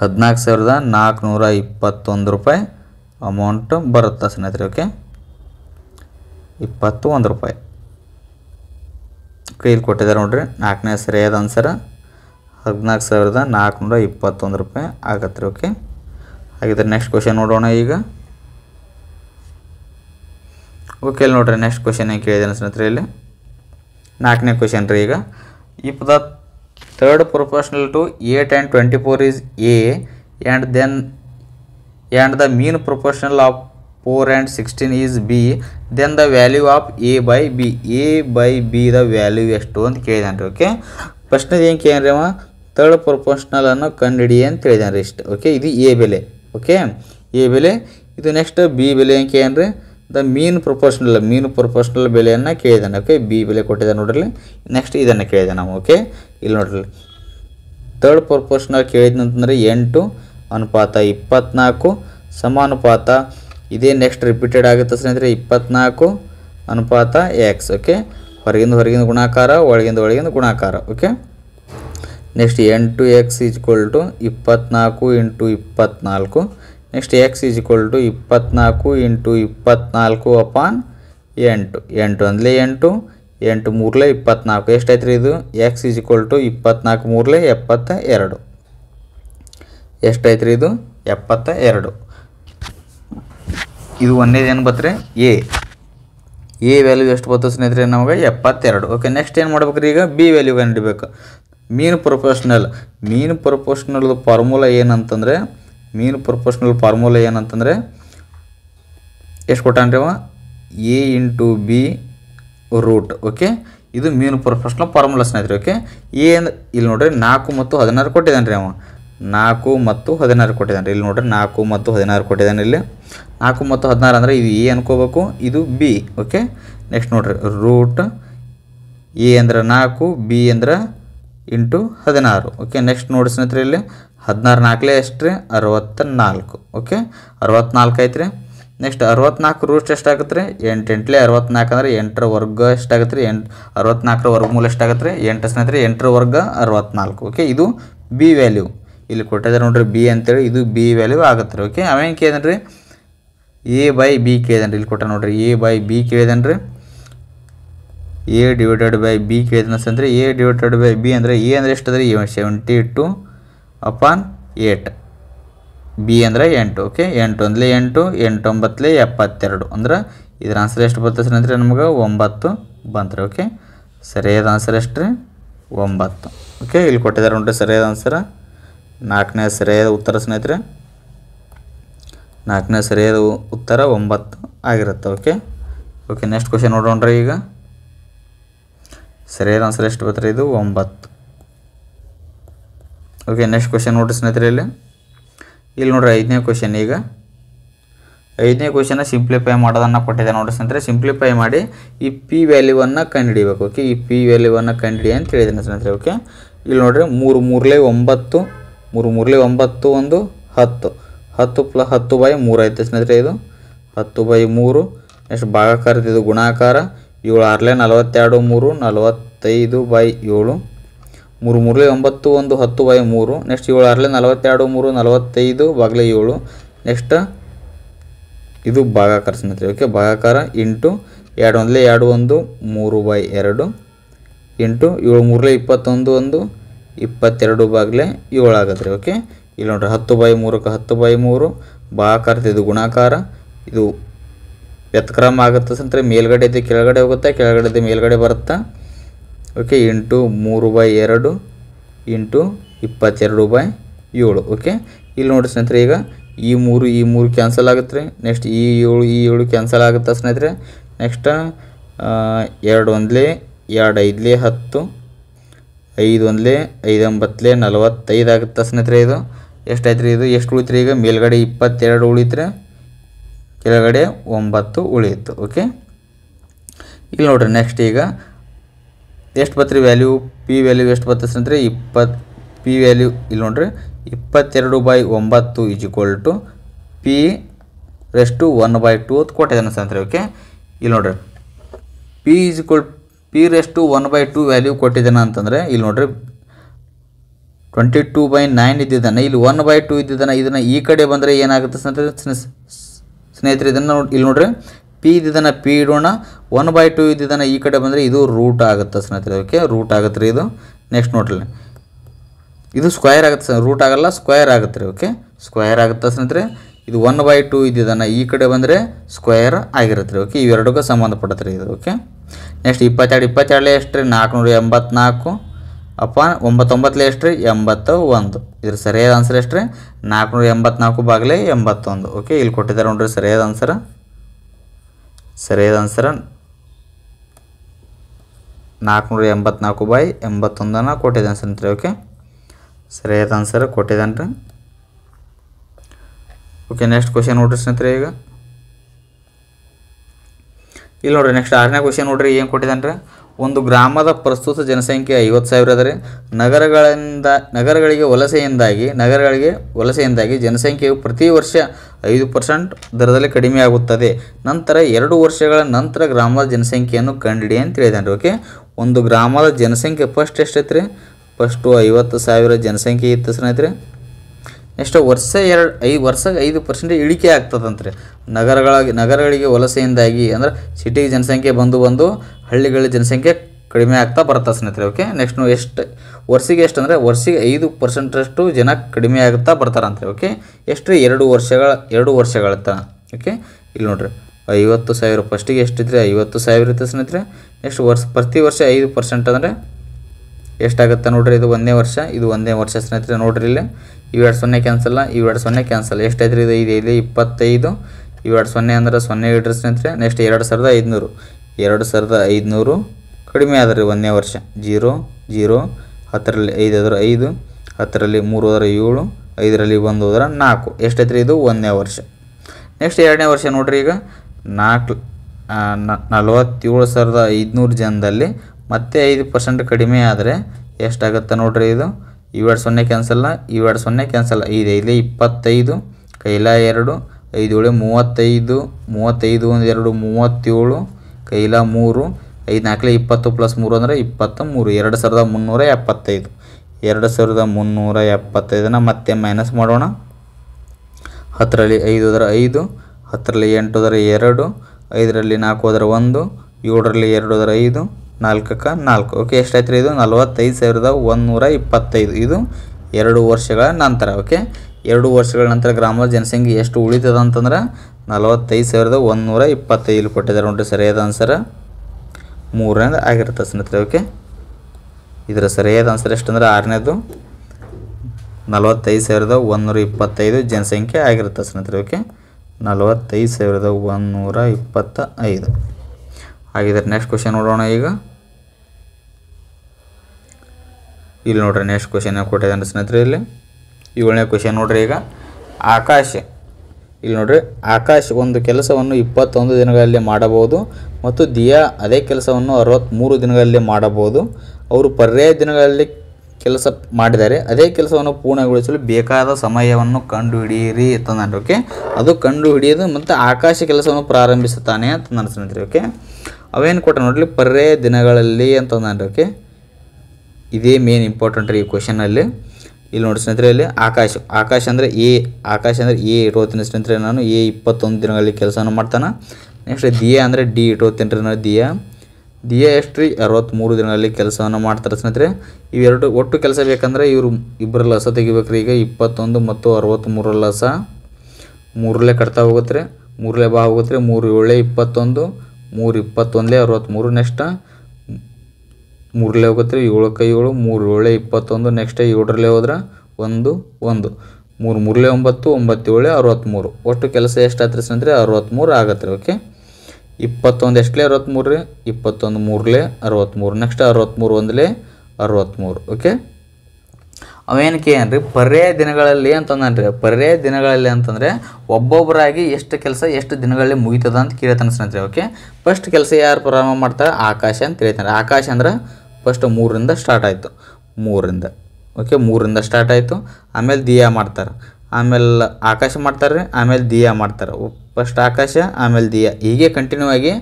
ಹದಿನಾಲ್ಕು ಸಾವಿರದ ನಾಲ್ಕುನೂರ ಇಪ್ಪತ್ತೊಂದು ರೂಪಾಯಿ ಅಮೌಂಟ್ ಬರುತ್ತೆ ಸ್ನೇಹಿತರೆ ಓಕೆ ಇಪ್ಪತ್ತು ಒಂದು ರೂಪಾಯಿ ಇಲ್ಲಿ ಕೊಟ್ಟಿದ್ದಾರೆ ನೋಡಿರಿ ನಾಲ್ಕನೇ ಸರಿ ಸರಿಯಾದ ಆನ್ಸರ್ ಹದಿನಾಲ್ಕು ಸಾವಿರದ ನಾಲ್ಕುನೂರ ಇಪ್ಪತ್ತೊಂದು ರೂಪಾಯಿ ಆಗತ್ತೆ ರೀ ಓಕೆ ಹಾಗಿದ್ರೆ ನೆಕ್ಸ್ಟ್ ಕ್ವಶನ್ ನೋಡೋಣ ಈಗ ಓಕೆ ಇಲ್ಲಿ ನೋಡಿರಿ ನೆಕ್ಸ್ಟ್ ಕ್ವಶನ್ ಏನು ಕೇಳಿದೆ ಸ್ನೇಹಿತರೆ ಇಲ್ಲಿ ನಾಲ್ಕನೇ ಕ್ವೆಶನ್ ರೀ ಈಗ if the third proportional to eight and twenty four is A and then and the mean proportional of four and sixteen is B then the value of A by B A by B the value ಎಷ್ಟು ಅಂತ ಕೇಳಿದಾನೆ ರೀ okay ಫಸ್ಟ್ನೇದು ಏನಕ್ಕೆ ಏನು ರೀ ಅವ third ಪ್ರೊಪೋರ್ಷನಲನ್ನು ಕಂಡುಹಿಡಿ ಅಂತ ಹೇಳಿದಾನೆ ರೀ ಇಷ್ಟು ಓಕೆ ಇದು ಎ ಬೆಲೆ ಓಕೆ ಎ ಬೆಲೆ ಇದು ನೆಕ್ಸ್ಟ್ ಬಿ ಬೆಲೆ ಏನಕ್ಕೆ ಏನು the mean proportional mean proportional ಬೆಲೆಯನ್ನು ಕೇಳಿದ್ದಾನೆ ಓಕೆ ಬಿ ಬೆಲೆ ಕೊಟ್ಟಿದ್ದಾನೆ ನೋಡ್ರಿ ನೆಕ್ಸ್ಟ್ ಇದನ್ನು ಕೇಳಿದೆ ನಾವು ಓಕೆ ಇಲ್ಲಿ ನೋಡ್ರಿ ತರ್ಡ್ ಪ್ರೊಪೋರ್ಷನಲ್ ಕೇಳಿದ್ನಂತಂದರೆ ಎಂಟು ಅನುಪಾತ ಇಪ್ಪತ್ನಾಲ್ಕು ಸಮಾನುಪಾತ ಇದೇ ನೆಕ್ಸ್ಟ್ ರಿಪೀಟೆಡ್ ಆಗುತ್ತೆ ಸ್ನೇಹಿತರೆ ಇಪ್ಪತ್ನಾಲ್ಕು ಅನುಪಾತ ಎಕ್ಸ್ ಓಕೆ ಹೊರಗಿಂದ ಹೊರಗಿಂದ ಗುಣಾಕಾರ ಒಳಗಿಂದ ಒಳಗಿಂದ ಗುಣಾಕಾರ ಓಕೆ ನೆಕ್ಸ್ಟ್ ಎಂಟು ಎಕ್ಸ್ ಈಜ್ವಲ್ ಟು ಇಪ್ಪತ್ನಾಲ್ಕು ಇಂಟು ಇಪ್ಪತ್ನಾಲ್ಕು next x is equal to ಇಪ್ಪತ್ನಾಲ್ಕು ಇಂಟು ಇಪ್ಪತ್ನಾಲ್ಕು ಅಪಾನ್ ಎಂಟು ಎಂಟು ಅಂದಲೆ ಎಂಟು ಎಂಟು ಮೂರಲೆ ಇಪ್ಪತ್ನಾಲ್ಕು ಎಷ್ಟಾಯ್ತು ರೀ ಇದು ಎಕ್ಸ್ ಈಸ್ ಈಕ್ವಲ್ ಟು ಇಪ್ಪತ್ನಾಲ್ಕು ಮೂರಲೇ ಎಪ್ಪತ್ತ ಎರಡು ಎಷ್ಟಾಯ್ತು ರೀ ಇದು ಎಪ್ಪತ್ತ ಎರಡು ಇದು ಒಂದೇದು ಏನು ಬತ್ತರೆ ಎ ಎ ವ್ಯಾಲ್ಯೂ ಎಷ್ಟು ಬರ್ತದೆ ಸ್ನೇಹಿತರೆ ನಮಗೆ ಎಪ್ಪತ್ತೆರಡು ಓಕೆ ನೆಕ್ಸ್ಟ್ ಏನು ಮಾಡ್ಬೇಕ್ರಿ ಈಗ ಬಿ ವ್ಯಾಲ್ಯೂ ಕಂಡಿಬೇಕು ಮೀನು ಪ್ರೊಫೆಷ್ನಲ್ ಮೀನು ಪ್ರೊಫೆಷ್ನಲ್ದು ಫಾರ್ಮುಲಾ ಏನಂತಂದರೆ ಮೀನು ಪ್ರೊಪೋರ್ಷನಲ್ ಫಾರ್ಮುಲಾ ಏನಂತಂದರೆ ಎಷ್ಟು ಕೊಟ್ಟಾನ್ರಿ ಅವ A into B root okay ಇದು ಮೀನು ಪ್ರೊಪೋರ್ಷನಲ್ ಫಾರ್ಮುಲಾ ಸ್ನೇಹಿತರೆ ಓಕೆ ಎ ಇಲ್ಲಿ ನೋಡ್ರಿ ನಾಲ್ಕು ಮತ್ತು ಹದಿನಾರು ಕೊಟ್ಟಿದ್ದಾನೆ ರೀ ಅವ ನಾಲ್ಕು ಮತ್ತು ಹದಿನಾರು ಕೊಟ್ಟಿದ್ದಾನೆ ಇಲ್ಲಿ ನೋಡ್ರಿ ನಾಲ್ಕು ಮತ್ತು ಹದಿನಾರು ಕೊಟ್ಟಿದ್ದಾನೆ ಇಲ್ಲಿ ನಾಲ್ಕು ಮತ್ತು ಹದಿನಾರು ಅಂದರೆ ಇದು ಎ ಅನ್ಕೋಬೇಕು ಇದು ಬಿ ಓಕೆ ನೆಕ್ಸ್ಟ್ ನೋಡ್ರಿ ರೂಟ್ ಎ ಅಂದ್ರೆ ನಾಲ್ಕು ಬಿ ಅಂದ್ರೆ ಇಂಟು ಹದಿನಾರು ಓಕೆ ನೆಕ್ಸ್ಟ್ ನೋಡಿ ಸ್ನೇಹಿತರೆ ಇಲ್ಲಿ ಹದಿನಾರು ನಾಲ್ಕಲೇ ಎಷ್ಟು ರೀ ಅರವತ್ತ್ನಾಲ್ಕು ಓಕೆ ಅರವತ್ನಾಲ್ಕು ಐತೆ ರೀ ನೆಕ್ಸ್ಟ್ ಅರವತ್ನಾಲ್ಕು ರೂಟ್ಸ್ ಎಷ್ಟಾಗುತ್ತೆ ರೀ ಎಂಟು ಎಂಟ್ಲೆ ಅರವತ್ನಾಲ್ಕು ಅಂದರೆ ಎಂಟರ ವರ್ಗ ಎಷ್ಟಾಗುತ್ತೆ ರೀ ಎಂಟು ಅರವತ್ನಾಲ್ಕರ ವರ್ಗ ಮೂಲ ಎಷ್ಟಾಗುತ್ತೆ ರೀ ಎಂಟು ಸ್ನೇಹಿತರೆ ರೀ ಎಂಟರ ವರ್ಗ ಅರವತ್ನಾಲ್ಕು ಓಕೆ ಇದು ಬಿ ವ್ಯಾಲ್ಯೂ ಇಲ್ಲಿ ಕೊಟ್ಟಿದ್ದಾರೆ ನೋಡಿರಿ ಬಿ ಅಂತೇಳಿ ಇದು ಬಿ ವ್ಯಾಲ್ಯೂ ಆಗುತ್ತೆ ರೀ ಓಕೆ ಅವೇನು ಕೇಳಿದೆನು ರೀ ಎ ಬೈ ಬಿ ಕೇಳಿದೆನು ಇಲ್ಲಿ ಕೊಟ್ಟ ನೋಡಿರಿ ಎ ಬೈ ಬಿ ಕೇಳಿದೆನು ರೀ ಎ ಡಿವೈಡೆಡ್ ಬೈ ಬಿ ಕೇಳಿದ್ರೆ ಎ ಡಿವೈಡೆಡ್ ಬೈ ಬಿ ಅಂದರೆ ಎ ಅಂದರೆ ಎಷ್ಟು seventy two upon eight B ಅಂದರೆ ಎಂಟು ಓಕೆ ಎಂಟೊಂದಲೇ ಎಂಟು ಎಂಟೊಂಬತ್ತಲೇ ಎಪ್ಪತ್ತೆರಡು ಅಂದ್ರೆ ಇದ್ರ ಆನ್ಸರ್ ಎಷ್ಟು ಬರ್ತದೆ ಅಂದರೆ ನಮಗೆ ಒಂಬತ್ತು ಬಂತ್ರಿ ಓಕೆ ಸರಿಯಾದ ಆನ್ಸರ್ ಎಷ್ಟು ರೀ ಒಂಬತ್ತು ಓಕೆ ಇಲ್ಲಿ ಕೊಟ್ಟಿದ್ದಾರೆ ನೋಡ್ರಿ ಸರಿಯಾದ ಆನ್ಸರ ನಾಲ್ಕನೇ ಸರಿಯಾದ ಉತ್ತರ ಸ್ನೇಹಿತರೆ ನಾಲ್ಕನೇ ಸರಿಯಾದ ಉತ್ತರ ಒಂಬತ್ತು ಆಗಿರುತ್ತೆ ಓಕೆ ಓಕೆ ನೆಕ್ಸ್ಟ್ ಕ್ವಶನ್ ನೋಡೋಣ್ರಿ ಈಗ ಸರಿಯಾದ ಆನ್ಸರ್ ಎಷ್ಟು ಬರ್ತಾರೆ ಇದು ಒಂಬತ್ತು ಓಕೆ ನೆಕ್ಸ್ಟ್ ಕ್ವಶನ್ ನೋಡ್ರಿ ಸ್ನೇಹಿತರೆ ಇಲ್ಲಿ ಇಲ್ಲಿ ನೋಡ್ರಿ ಐದನೇ ಕ್ವಶನ್ ಈಗ ಐದನೇ ಕ್ವಶನ ಸಿಂಪ್ಲಿಫೈ ಮಾಡೋದನ್ನು ಕೊಟ್ಟಿದೆ ನೋಡ್ರಿ ಸ್ನೇಹಿತರೆ ಸಿಂಪ್ಲಿಫೈ ಮಾಡಿ ಈ ಪಿ ವ್ಯಾಲ್ಯೂವನ್ನು ಕಂಡುಹಿಡಿಬೇಕು ಓಕೆ ಈ ಪಿ ವ್ಯಾಲ್ಯೂವನ್ನು ಕಂಡುಹಿಡಿ ಅಂತ ಹೇಳಿದ್ದೀನಿ ಸ್ನೇಹಿತರೆ ಓಕೆ ಇಲ್ಲಿ ನೋಡ್ರಿ ಮೂರು ಮೂರಲೇ ಒಂಬತ್ತು ಮೂರು ಮೂರಲೇ ಒಂಬತ್ತು ಒಂದು ಹತ್ತು ಹತ್ತು ಪ್ಲ ಹತ್ತು ಬೈ ಮೂರು ಐತೆ ಸ್ನೇಹಿತರೆ ಇದು ಹತ್ತು ಬೈ ಮೂರು ನೆಕ್ಸ್ಟ್ ಭಾಗಕಾರದ ಇದು ಗುಣಾಕಾರ ಏಳು ಆರಲೇ ನಲವತ್ತೆರಡು ಮೂರು ನಲವತ್ತೈದು ಬೈ ಏಳು ಮೂರು ಮೂರಲೇ ಒಂಬತ್ತು ಒಂದು ಹತ್ತು ಬೈ ಮೂರು ನೆಕ್ಸ್ಟ್ ಏಳು ಆರಲೇ ನಲವತ್ತೆರಡು ಮೂರು ನಲವತ್ತೈದು ಬಾಗಿಲೆ ಏಳು ನೆಕ್ಸ್ಟ್ ಇದು ಭಾಗಾಕಾರ ಸಮೇತ ಓಕೆ ಭಾಗಾಕಾರ ಇಂಟು ಎರಡು ಒಂದಲೇ ಎರಡು ಒಂದು ಮೂರು ಬೈ ಎರಡು ಎಂಟು ಏಳು ಮೂರಲೇ ಇಪ್ಪತ್ತೊಂದು ಒಂದು ಇಪ್ಪತ್ತೆರಡು ಬಾಗಿಲೆ ಏಳು ಆಗತ್ತೆ ಓಕೆ ಇಲ್ಲಿ ನೋಡ್ರಿ ಹತ್ತು ಬೈ ಮೂರಕ್ಕೆ ಹತ್ತು ಬೈ ಮೂರು ಭಾಗಾಕಾರದ ಇದು ಗುಣಾಕಾರ ಇದು ವ್ಯತ್ಕ್ರಮ ಆಗುತ್ತೆ ಸ್ನೇಹಿತರೆ ಮೇಲ್ಗಡೆ ಇದೆ ಕೆಳಗಡೆ ಹೋಗುತ್ತೆ ಕೆಳಗಡೆ ಇದೆ ಮೇಲ್ಗಡೆ ಬರುತ್ತಾ ಓಕೆ ಇಂಟು ಮೂರು ಬೈ ಎರಡು ಇಂಟು ಇಪ್ಪತ್ತೆರಡು ಬೈ ಏಳು ಓಕೆ ಇಲ್ಲಿ ನೋಡಿ ಸ್ನೇಹಿತರೆ ಈಗ ಈ ಮೂರು ಈ ಮೂರು ಕ್ಯಾನ್ಸಲ್ ಆಗುತ್ತೆ ರೀ ನೆಕ್ಸ್ಟ್ ಈ ಏಳು ಈ ಏಳು ಕ್ಯಾನ್ಸಲ್ ಆಗುತ್ತೆ ಸ್ನೇಹಿತರೆ ನೆಕ್ಸ್ಟ್ ಎರಡು ಒಂದ್ಲೆ ಎರಡು ಐದ್ಲೆ ಹತ್ತು ಐದು ಒಂದ್ಲೆ ಐದು ನಲವತ್ತೈದು ಆಗುತ್ತೆ ಸ್ನೇಹಿತರೆ ಇದು ಎಷ್ಟಾಯ್ತು ರೀ ಇದು ಎಷ್ಟು ಉಳಿತು ರೀ ಈಗ ಮೇಲ್ಗಡೆ ಇಪ್ಪತ್ತೆರಡು ಉಳಿತರೆ ಕೆಳಗಡೆ ಒಂಬತ್ತು ಉಳಿಯಿತು ಓಕೆ ಇಲ್ಲಿ ನೋಡ್ರಿ ನೆಕ್ಸ್ಟ್ ಈಗ ಎಷ್ಟು ಬತ್ತರಿ ವ್ಯಾಲ್ಯೂ ಪಿ ವ್ಯಾಲ್ಯೂ ಎಷ್ಟು ಬರ್ತದೆ ಅಂದರೆ ಇಪ್ಪತ್ತು ಪಿ ವ್ಯಾಲ್ಯೂ ಇಲ್ಲಿ ನೋಡ್ರಿ ಇಪ್ಪತ್ತೆರಡು ಬೈ ಒಂಬತ್ತು is equal to P rest one by two ಅಂತ ಕೊಟ್ಟಿದ್ದಾನೆ ಸಂತ್ರಿ ಓಕೆ ಇಲ್ಲಿ ನೋಡ್ರಿ P is equal P rest one by two value ಕೊಟ್ಟಿದ್ದಾನೆ ಅಂತಂದರೆ ಇಲ್ಲಿ ನೋಡ್ರಿ ಟ್ವೆಂಟಿ ಟೂ ಬೈ ನೈನ್ ಇದ್ದಿದ್ದಾನೆ ಇಲ್ಲಿ ಒನ್ ಬೈ ಟು ಇದ್ದಿದ್ದಾನೆ ಇದನ್ನು ಈ ಕಡೆ ಬಂದರೆ ಏನಾಗುತ್ತೆ ಸ್ನೇಹಿತರೆ ಸ್ನೇಹಿತರೆ ಇದನ್ನು ನೋಡಿ ಇಲ್ಲಿ ನೋಡ್ರಿ ಪಿ ಇದ್ದಿದ್ದನ್ನು ಪಿ ಇಡೋಣ ಒನ್ ಬೈ ಟು ಇದ್ದಿದ್ದನ್ನು ಈ ಕಡೆ ಬಂದರೆ ಇದು ರೂಟ್ ಆಗುತ್ತೆ ಸ್ನೇಹಿತರೆ ಓಕೆ ರೂಟ್ ಆಗುತ್ತೆ ರೀ ಇದು ನೆಕ್ಸ್ಟ್ ನೋಡ್ರಿ ಇದು ಸ್ಕ್ವೇರ್ ಆಗುತ್ತೆ ಸರ್ ರೂಟ್ ಆಗಲ್ಲ ಸ್ಕ್ವೇರ್ ಆಗುತ್ತೆ ರೀ ಓಕೆ ಸ್ಕ್ವೇರ್ ಆಗುತ್ತೆ ಸ್ನೇಹಿತರೆ ಇದು ಒನ್ ಬೈ ಟು ಇದ್ದಿದ್ದನ್ನು ಈ ಕಡೆ ಬಂದರೆ ಸ್ಕ್ವಯರ್ ಆಗಿರುತ್ತೆ ರೀ ಓಕೆ ಇವೆರಡಕ್ಕೂ ಸಂಬಂಧಪಡುತ್ತೆ ರೀ ಇದು ಓಕೆ ನೆಕ್ಸ್ಟ್ ಇಪ್ಪತ್ತೆರಡು ಇಪ್ಪತ್ತೆರಡು ಎಷ್ಟು ರೀ ನಾಲ್ಕುನೂರ ಎಂಬತ್ನಾಲ್ಕು ಅಪ್ಪ ಒಂಬತ್ತೊಂಬತ್ತಲೆ ಎಷ್ಟು ರೀ ಎಂಬತ್ತು ಒಂದು ಇದ್ರ ಸರಿಯಾದ ಆನ್ಸರ್ ಎಷ್ಟು ರೀ ನಾಲ್ಕುನೂರ ಎಂಬತ್ನಾಲ್ಕು ಬಾಗಿಲೇ ಎಂಬತ್ತೊಂದು ಓಕೆ ಇಲ್ಲಿ ಕೊಟ್ಟಿದ್ದಾರೆ ನೋಡ್ರಿ ಸರಿಯಾದ ಆನ್ಸರ್ ಸರಿಯಾದ ಆನ್ಸರ್ ನಾಲ್ಕುನೂರ ಎಂಬತ್ನಾಲ್ಕು ಬೈ ಎಂಬತ್ತೊಂದನ್ನು ಕೊಟ್ಟಿದ್ದಾನೆ ಸ್ನೇಹಿತರೆ ಓಕೆ ಸರಿಯಾದ ಆನ್ಸರ್ ಕೊಟ್ಟಿದ್ದಾನೆ ರೀ ಓಕೆ ನೆಕ್ಸ್ಟ್ ಕ್ವಶನ್ ನೋಡ್ರಿ ಸ್ನೇಹಿತರೆ ಈಗ ಇಲ್ಲಿ ನೋಡ್ರಿ ನೆಕ್ಸ್ಟ್ ಆರನೇ ಕ್ವಶನ್ ನೋಡ್ರಿ ಏನು ಕೊಟ್ಟಿದ್ದಾನೆ ರೀ ಒಂದು ಗ್ರಾಮದ ಪ್ರಸ್ತುತ ಜನಸಂಖ್ಯೆ ಐವತ್ತು ಸಾವಿರ ಆದರೆ ನಗರಗಳಿಂದ ನಗರಗಳಿಗೆ ವಲಸೆಯಿಂದಾಗಿ ನಗರಗಳಿಗೆ ವಲಸೆಯಿಂದಾಗಿ ಜನಸಂಖ್ಯೆಯು ಪ್ರತಿ ವರ್ಷ ಐದು ಪರ್ಸೆಂಟ್ ದರದಲ್ಲಿ ಕಡಿಮೆಯಾಗುತ್ತದೆ ನಂತರ ಎರಡು ವರ್ಷಗಳ ನಂತರ ಗ್ರಾಮದ ಜನಸಂಖ್ಯೆಯನ್ನು ಕಂಡಿಡಿ ಅಂತ ಓಕೆ ಒಂದು ಗ್ರಾಮದ ಜನಸಂಖ್ಯೆ ಫಸ್ಟ್ ಎಷ್ಟೈತೆ ರೀ ಫಸ್ಟು ಐವತ್ತು ಸಾವಿರ ಜನಸಂಖ್ಯೆ ಇತ್ತು ಸ್ನೇಹಿತರೆ ನೆಕ್ಸ್ಟ್ ವರ್ಷ ಎರಡು ಐದು ವರ್ಷಕ್ಕೆ ಐದು ಪರ್ಸೆಂಟ್ ಇಳಿಕೆ ಆಗ್ತದಂತ್ರಿ ನಗರಗಳಾಗಿ ನಗರಗಳಿಗೆ ವಲಸೆಯಿಂದಾಗಿ ಅಂದ್ರೆ ಸಿಟಿಗೆ ಜನಸಂಖ್ಯೆ ಬಂದು ಬಂದು ಹಳ್ಳಿಗಳ ಜನಸಂಖ್ಯೆ ಕಡಿಮೆ ಆಗ್ತಾ ಬರ್ತಾ ಸ್ನೇಹಿತರೆ ಓಕೆ ನೆಕ್ಸ್ಟ್ ನಾವು ಎಷ್ಟು ವರ್ಷಿಗೆ ಎಷ್ಟು ಅಂದರೆ ವರ್ಷಿಗೆ ಐದು ಪರ್ಸೆಂಟಷ್ಟು ಜನ ಕಡಿಮೆ ಆಗ್ತಾ ಬರ್ತಾರಂತೆ ಓಕೆ ಎಷ್ಟು ಎರಡು ವರ್ಷಗಳ ಎರಡು ವರ್ಷಗಳ ಓಕೆ ಇಲ್ಲಿ ನೋಡ್ರಿ ಐವತ್ತು ಸಾವಿರ ಫಸ್ಟಿಗೆ ಎಷ್ಟಿದ್ರೆ ಐವತ್ತು ಸಾವಿರ ಇತ್ತು ಸ್ನೇಹಿತರೆ ನೆಕ್ಸ್ಟ್ ವರ್ಷ ಪ್ರತಿ ವರ್ಷ ಐದು ಪರ್ಸೆಂಟ್ ಅಂದರೆ ಎಷ್ಟಾಗುತ್ತೆ ನೋಡ್ರಿ ಇದು ಒಂದೇ ವರ್ಷ ಇದು ಒಂದೇ ವರ್ಷ ಸ್ನೇಹಿತರೆ ನೋಡ್ರಿ ಇಲ್ಲಿ ಇವೆರಡು ಸೊನ್ನೆ ಕ್ಯಾನ್ಸಲ್ಲ ಇವೆರಡು ಸೊನ್ನೆ ಕ್ಯಾನ್ಸಲ್ ಎಷ್ಟೈತ್ರಿ ಇದು ಇದು ಇದು ಇಪ್ಪತ್ತೈದು ಇವೆರಡು ಸೊನ್ನೆ ಅಂದ್ರೆ ಸೊನ್ನೆ ಇಡ್ರಿ ಸ್ನೇಹಿತರೆ ನೆಕ್ಸ್ಟ್ ಎರಡು ಸಾವಿರದ ಐದುನೂರು ಎರಡು ಸಾವಿರದ ಐದುನೂರು ಕಡಿಮೆ ಆದ್ರಿ ಒಂದನೇ ವರ್ಷ ಜೀರೋ ಜೀರೋ ಹತ್ತರಲ್ಲಿ ಐದು ಆದ್ರೆ ಐದು ಹತ್ತರಲ್ಲಿ ಮೂರು ಹೋದ್ರೆ ಏಳು ಐದರಲ್ಲಿ ಒಂದು ಹೋದ್ರೆ ನಾಲ್ಕು ಎಷ್ಟೈತ್ರಿ ಇದು ಒಂದನೇ ವರ್ಷ ನೆಕ್ಸ್ಟ್ ಎರಡನೇ ವರ್ಷ ನೋಡ್ರಿ ಈಗ ನಾಲ್ಕು ನಲ್ವತ್ತೇಳು ಸಾವಿರದ ಐದುನೂರು ಜನದಲ್ಲಿ ಮತ್ತೆ ಐದು ಪರ್ಸೆಂಟ್ ಕಡಿಮೆ ಆದರೆ ಎಷ್ಟಾಗುತ್ತೆ ನೋಡ್ರಿ ಇದು ಇವೆರಡು ಸೊನ್ನೆ ಕ್ಯಾನ್ಸಲ್ಲ ಇವೆರಡು ಸೊನ್ನೆ ಕ್ಯಾನ್ಸಲ್ಲ ಇದೆ ಇಲ್ಲಿ ಇಪ್ಪತ್ತೈದು ಕೈಲ ಎರಡು ಐದೇಳು ಮೂವತ್ತೈದು ಮೂವತ್ತೈದು ಒಂದು ಎರಡು ಮೂವತ್ತೇಳು ಕೈಲ ಮೂರು ಐದು ನಾಲ್ಕಲೆ ಇಪ್ಪತ್ತು ಪ್ಲಸ್ ಮೂರು ಅಂದರೆ ಇಪ್ಪತ್ತ ಮೂರು ಎರಡು ಸಾವಿರದ ಮುನ್ನೂರ ಎಪ್ಪತ್ತೈದು ಎರಡು ಸಾವಿರದ ಮುನ್ನೂರ ಎಪ್ಪತ್ತೈದನ್ನು ಮತ್ತೆ ಮೈನಸ್ ಮಾಡೋಣ ಹತ್ತರಲ್ಲಿ ಐದು ಅದರ ಐದು ಹತ್ತರಲ್ಲಿ ಎಂಟು ಅದರ ಎರಡು ಐದರಲ್ಲಿ ನಾಲ್ಕು ಅದರ ಒಂದು ಏಳರಲ್ಲಿ ಎರಡು ಅದರ ಐದು ನಾಲ್ಕಕ್ಕೆ ನಾಲ್ಕು ಓಕೆ ಎಷ್ಟಾಯ್ತು ರೀ ಇದು ನಲವತ್ತೈದು ಸಾವಿರದ ಒಂದುನೂರ ಇಪ್ಪತ್ತೈದು ಇದು ಎರಡು ವರ್ಷಗಳ ನಂತರ ಓಕೆ ಎರಡು ವರ್ಷಗಳ ನಂತರ ಗ್ರಾಮದ ಜನಸಂಖ್ಯೆ ಎಷ್ಟು ಉಳಿತದ ಅಂತಂದ್ರೆ ನಲವತ್ತೈದು ಸಾವಿರದ ಒಂದುನೂರ ಇಪ್ಪತ್ತೈದು ಕೊಟ್ಟಿದ್ದಾರೆ ನೋಡಿರಿ ಸರಿಯಾದ ಆನ್ಸರ್ ಮೂರನೇದು ಆಗಿರ್ತದೆ ಸ್ನೇಹಿತರೆ ಓಕೆ ಇದರ ಸರಿಯಾದ ಆನ್ಸರ್ ಎಷ್ಟಂದ್ರೆ ಆರನೇದು ನಲವತ್ತೈದು ಸಾವಿರದ ಒಂದುನೂರ ಇಪ್ಪತ್ತೈದು ಜನಸಂಖ್ಯೆ ಆಗಿರುತ್ತೆ ಸ್ನೇಹಿತರೆ ಓಕೆ ನಲವತ್ತೈದು ಸಾವಿರದ ಒಂದುನೂರ ಇಪ್ಪತ್ತ ಐದು ಹಾಗಿದ್ರೆ ನೆಕ್ಸ್ಟ್ ಕ್ವಶನ್ ನೋಡೋಣ ಈಗ ಇಲ್ಲಿ ನೋಡ್ರಿ ನೆಕ್ಸ್ಟ್ ಕ್ವಶನ್ ಕೊಟ್ಟಿದ್ದಾನೆ ಸ್ನೇಹಿತರೆ ಇಲ್ಲಿ ಏಳನೇ ಕ್ವಶನ್ ನೋಡ್ರಿ ಈಗ ಆಕಾಶ ಇಲ್ಲಿ ನೋಡ್ರಿ ಆಕಾಶ್ ಒಂದು ಕೆಲಸವನ್ನು ಇಪ್ಪತ್ತೊಂದು ದಿನಗಳಲ್ಲಿ ಮಾಡಬಹುದು ಮತ್ತು ದಿಯಾ ಅದೇ ಕೆಲಸವನ್ನು ಅರವತ್ತ್ಮೂರು ದಿನಗಳಲ್ಲಿ ಮಾಡಬಹುದು ಅವರು ಪರ್ಯಾಯ ದಿನಗಳಲ್ಲಿ ಕೆಲಸ ಮಾಡಿದರೆ ಅದೇ ಕೆಲಸವನ್ನು ಪೂರ್ಣಗೊಳಿಸಲು ಬೇಕಾದ ಸಮಯವನ್ನು ಕಂಡುಹಿಡಿಯಿರಿ ಓಕೆ ಅದು ಕಂಡುಹಿಡಿಯೋದು ಮತ್ತು ಆಕಾಶ ಕೆಲಸವನ್ನು ಪ್ರಾರಂಭಿಸುತ್ತಾನೆ ಅಂತ ನನ್ನ ಸ್ನೇಹಿತರೆ ಓಕೆ ಅವೇನು ಕೊಟ್ಟ ನೋಡಲಿ ಪರ್ರೇ ದಿನಗಳಲ್ಲಿ ಅಂತಂದ್ರೆ ಓಕೆ ಇದೇ ಮೇನ್ ಇಂಪಾರ್ಟೆಂಟ್ ರೀ ಈ ಕ್ವಶನಲ್ಲಿ ಇಲ್ಲಿ ನೋಡಿ ಸ್ನೇಹಿತರೆ ಇಲ್ಲಿ ಆಕಾಶ ಆಕಾಶ ಅಂದರೆ ಎ ಆಕಾಶ ಅಂದರೆ ಎ ಇಟ್ಕೋತೀನಿ ಸ್ನೇಹಿತರೆ ನಾನು ಎ ಇಪ್ಪತ್ತೊಂದು ದಿನಗಳಲ್ಲಿ ಕೆಲಸವನ್ನು ಮಾಡ್ತಾನೆ ನೆಕ್ಸ್ಟ್ ದಿಯಾ ಅಂದರೆ ಡಿ ಇಟ್ಕೋತೀನಿ ರೀ ನಾನು ದಿಯಾ ದಿಯಾ ಎಷ್ಟು ರೀ ಅರವತ್ತ್ಮೂರು ದಿನಗಳಲ್ಲಿ ಕೆಲಸವನ್ನು ಮಾಡ್ತಾರೆ ಸ್ನೇಹಿತರೆ ಇವೆರಡು ಒಟ್ಟು ಕೆಲಸ ಬೇಕಂದರೆ ಇವರು ಇಬ್ಬರ ಲಸ ರೀ ಈಗ ಇಪ್ಪತ್ತೊಂದು ಮತ್ತು ಅರವತ್ತ್ಮೂರ ಲಸ ಮೂರಲೇ ಕಟ್ತಾ ಹೋಗುತ್ತೆ ಮೂರಲೇ ಬಾ ಹೋಗುತ್ತೆ ಮೂರು ಏಳೆ ಇಪ್ಪತ್ತೊಂದು ಮೂರು ಇಪ್ಪತ್ತೊಂದೇ ಅರವತ್ತ್ಮೂರು ನೆಕ್ಸ್ಟ ಮೂರಲೇ ಹೋಗುತ್ತೆ ರೀ ಏಳಕ್ಕೆ ಏಳು ಮೂರು ಏಳೆ ಇಪ್ಪತ್ತೊಂದು ನೆಕ್ಸ್ಟ್ ಏಳರಲ್ಲೇ ಹೋದ್ರೆ ಒಂದು ಒಂದು ಮೂರು ಮೂರಲೇ ಒಂಬತ್ತು ಒಂಬತ್ತೇಳೆ ಅರವತ್ತ್ಮೂರು ಒಟ್ಟು ಕೆಲಸ ಎಷ್ಟು ಆತ್ರಿ ಅಂದರೆ ಅರವತ್ತ್ಮೂರು ಆಗತ್ತೆ ರೀ ಓಕೆ ಇಪ್ಪತ್ತೊಂದು ಎಷ್ಟಲೇ ಅರವತ್ತ್ಮೂರು ರೀ ಇಪ್ಪತ್ತೊಂದು ಮೂರಲೇ ಅರವತ್ತ್ಮೂರು ನೆಕ್ಸ್ಟ್ ಅರವತ್ತ್ಮೂರು ಒಂದಲೇ ಅರವತ್ತ್ಮೂರು ಓಕೆ ಅವೇನಕ್ಕೆ ಏನು ರೀ ಪರ್ಯಾಯ ದಿನಗಳಲ್ಲಿ ಅಂತಂದ್ರೆ ಪರ್ಯಾಯ ದಿನಗಳಲ್ಲಿ ಅಂತಂದರೆ ಒಬ್ಬೊಬ್ಬರಾಗಿ ಎಷ್ಟು ಕೆಲಸ ಎಷ್ಟು ದಿನಗಳಲ್ಲಿ ಮುಗಿತದ ಅಂತ ಕೇಳ್ತಾನೆ ಓಕೆ ಫಸ್ಟ್ ಕೆಲಸ ಯಾರು ಪ್ರಾರಂಭ ಮಾಡ್ತಾರೆ ಆಕಾಶ ಅಂತ ಹೇಳ್ತಾನೆ ಆಕಾಶ ಅಂದ್ರೆ ಫಸ್ಟ್ ಮೂರರಿಂದ ಸ್ಟಾರ್ಟ್ ಆಯಿತು ಮೂರಿಂದ ಓಕೆ ಮೂರಿಂದ ಸ್ಟಾರ್ಟ್ ಆಯಿತು ಆಮೇಲೆ ದಿಯಾ ಮಾಡ್ತಾರೆ ಆಮೇಲೆ ಆಕಾಶ ಮಾಡ್ತಾರೆ ಆಮೇಲೆ ದಿಯಾ ಮಾಡ್ತಾರೆ ಫಸ್ಟ್ ಆಕಾಶ ಆಮೇಲೆ ದಿಯಾ ಹೀಗೆ ಕಂಟಿನ್ಯೂ ಆಗಿ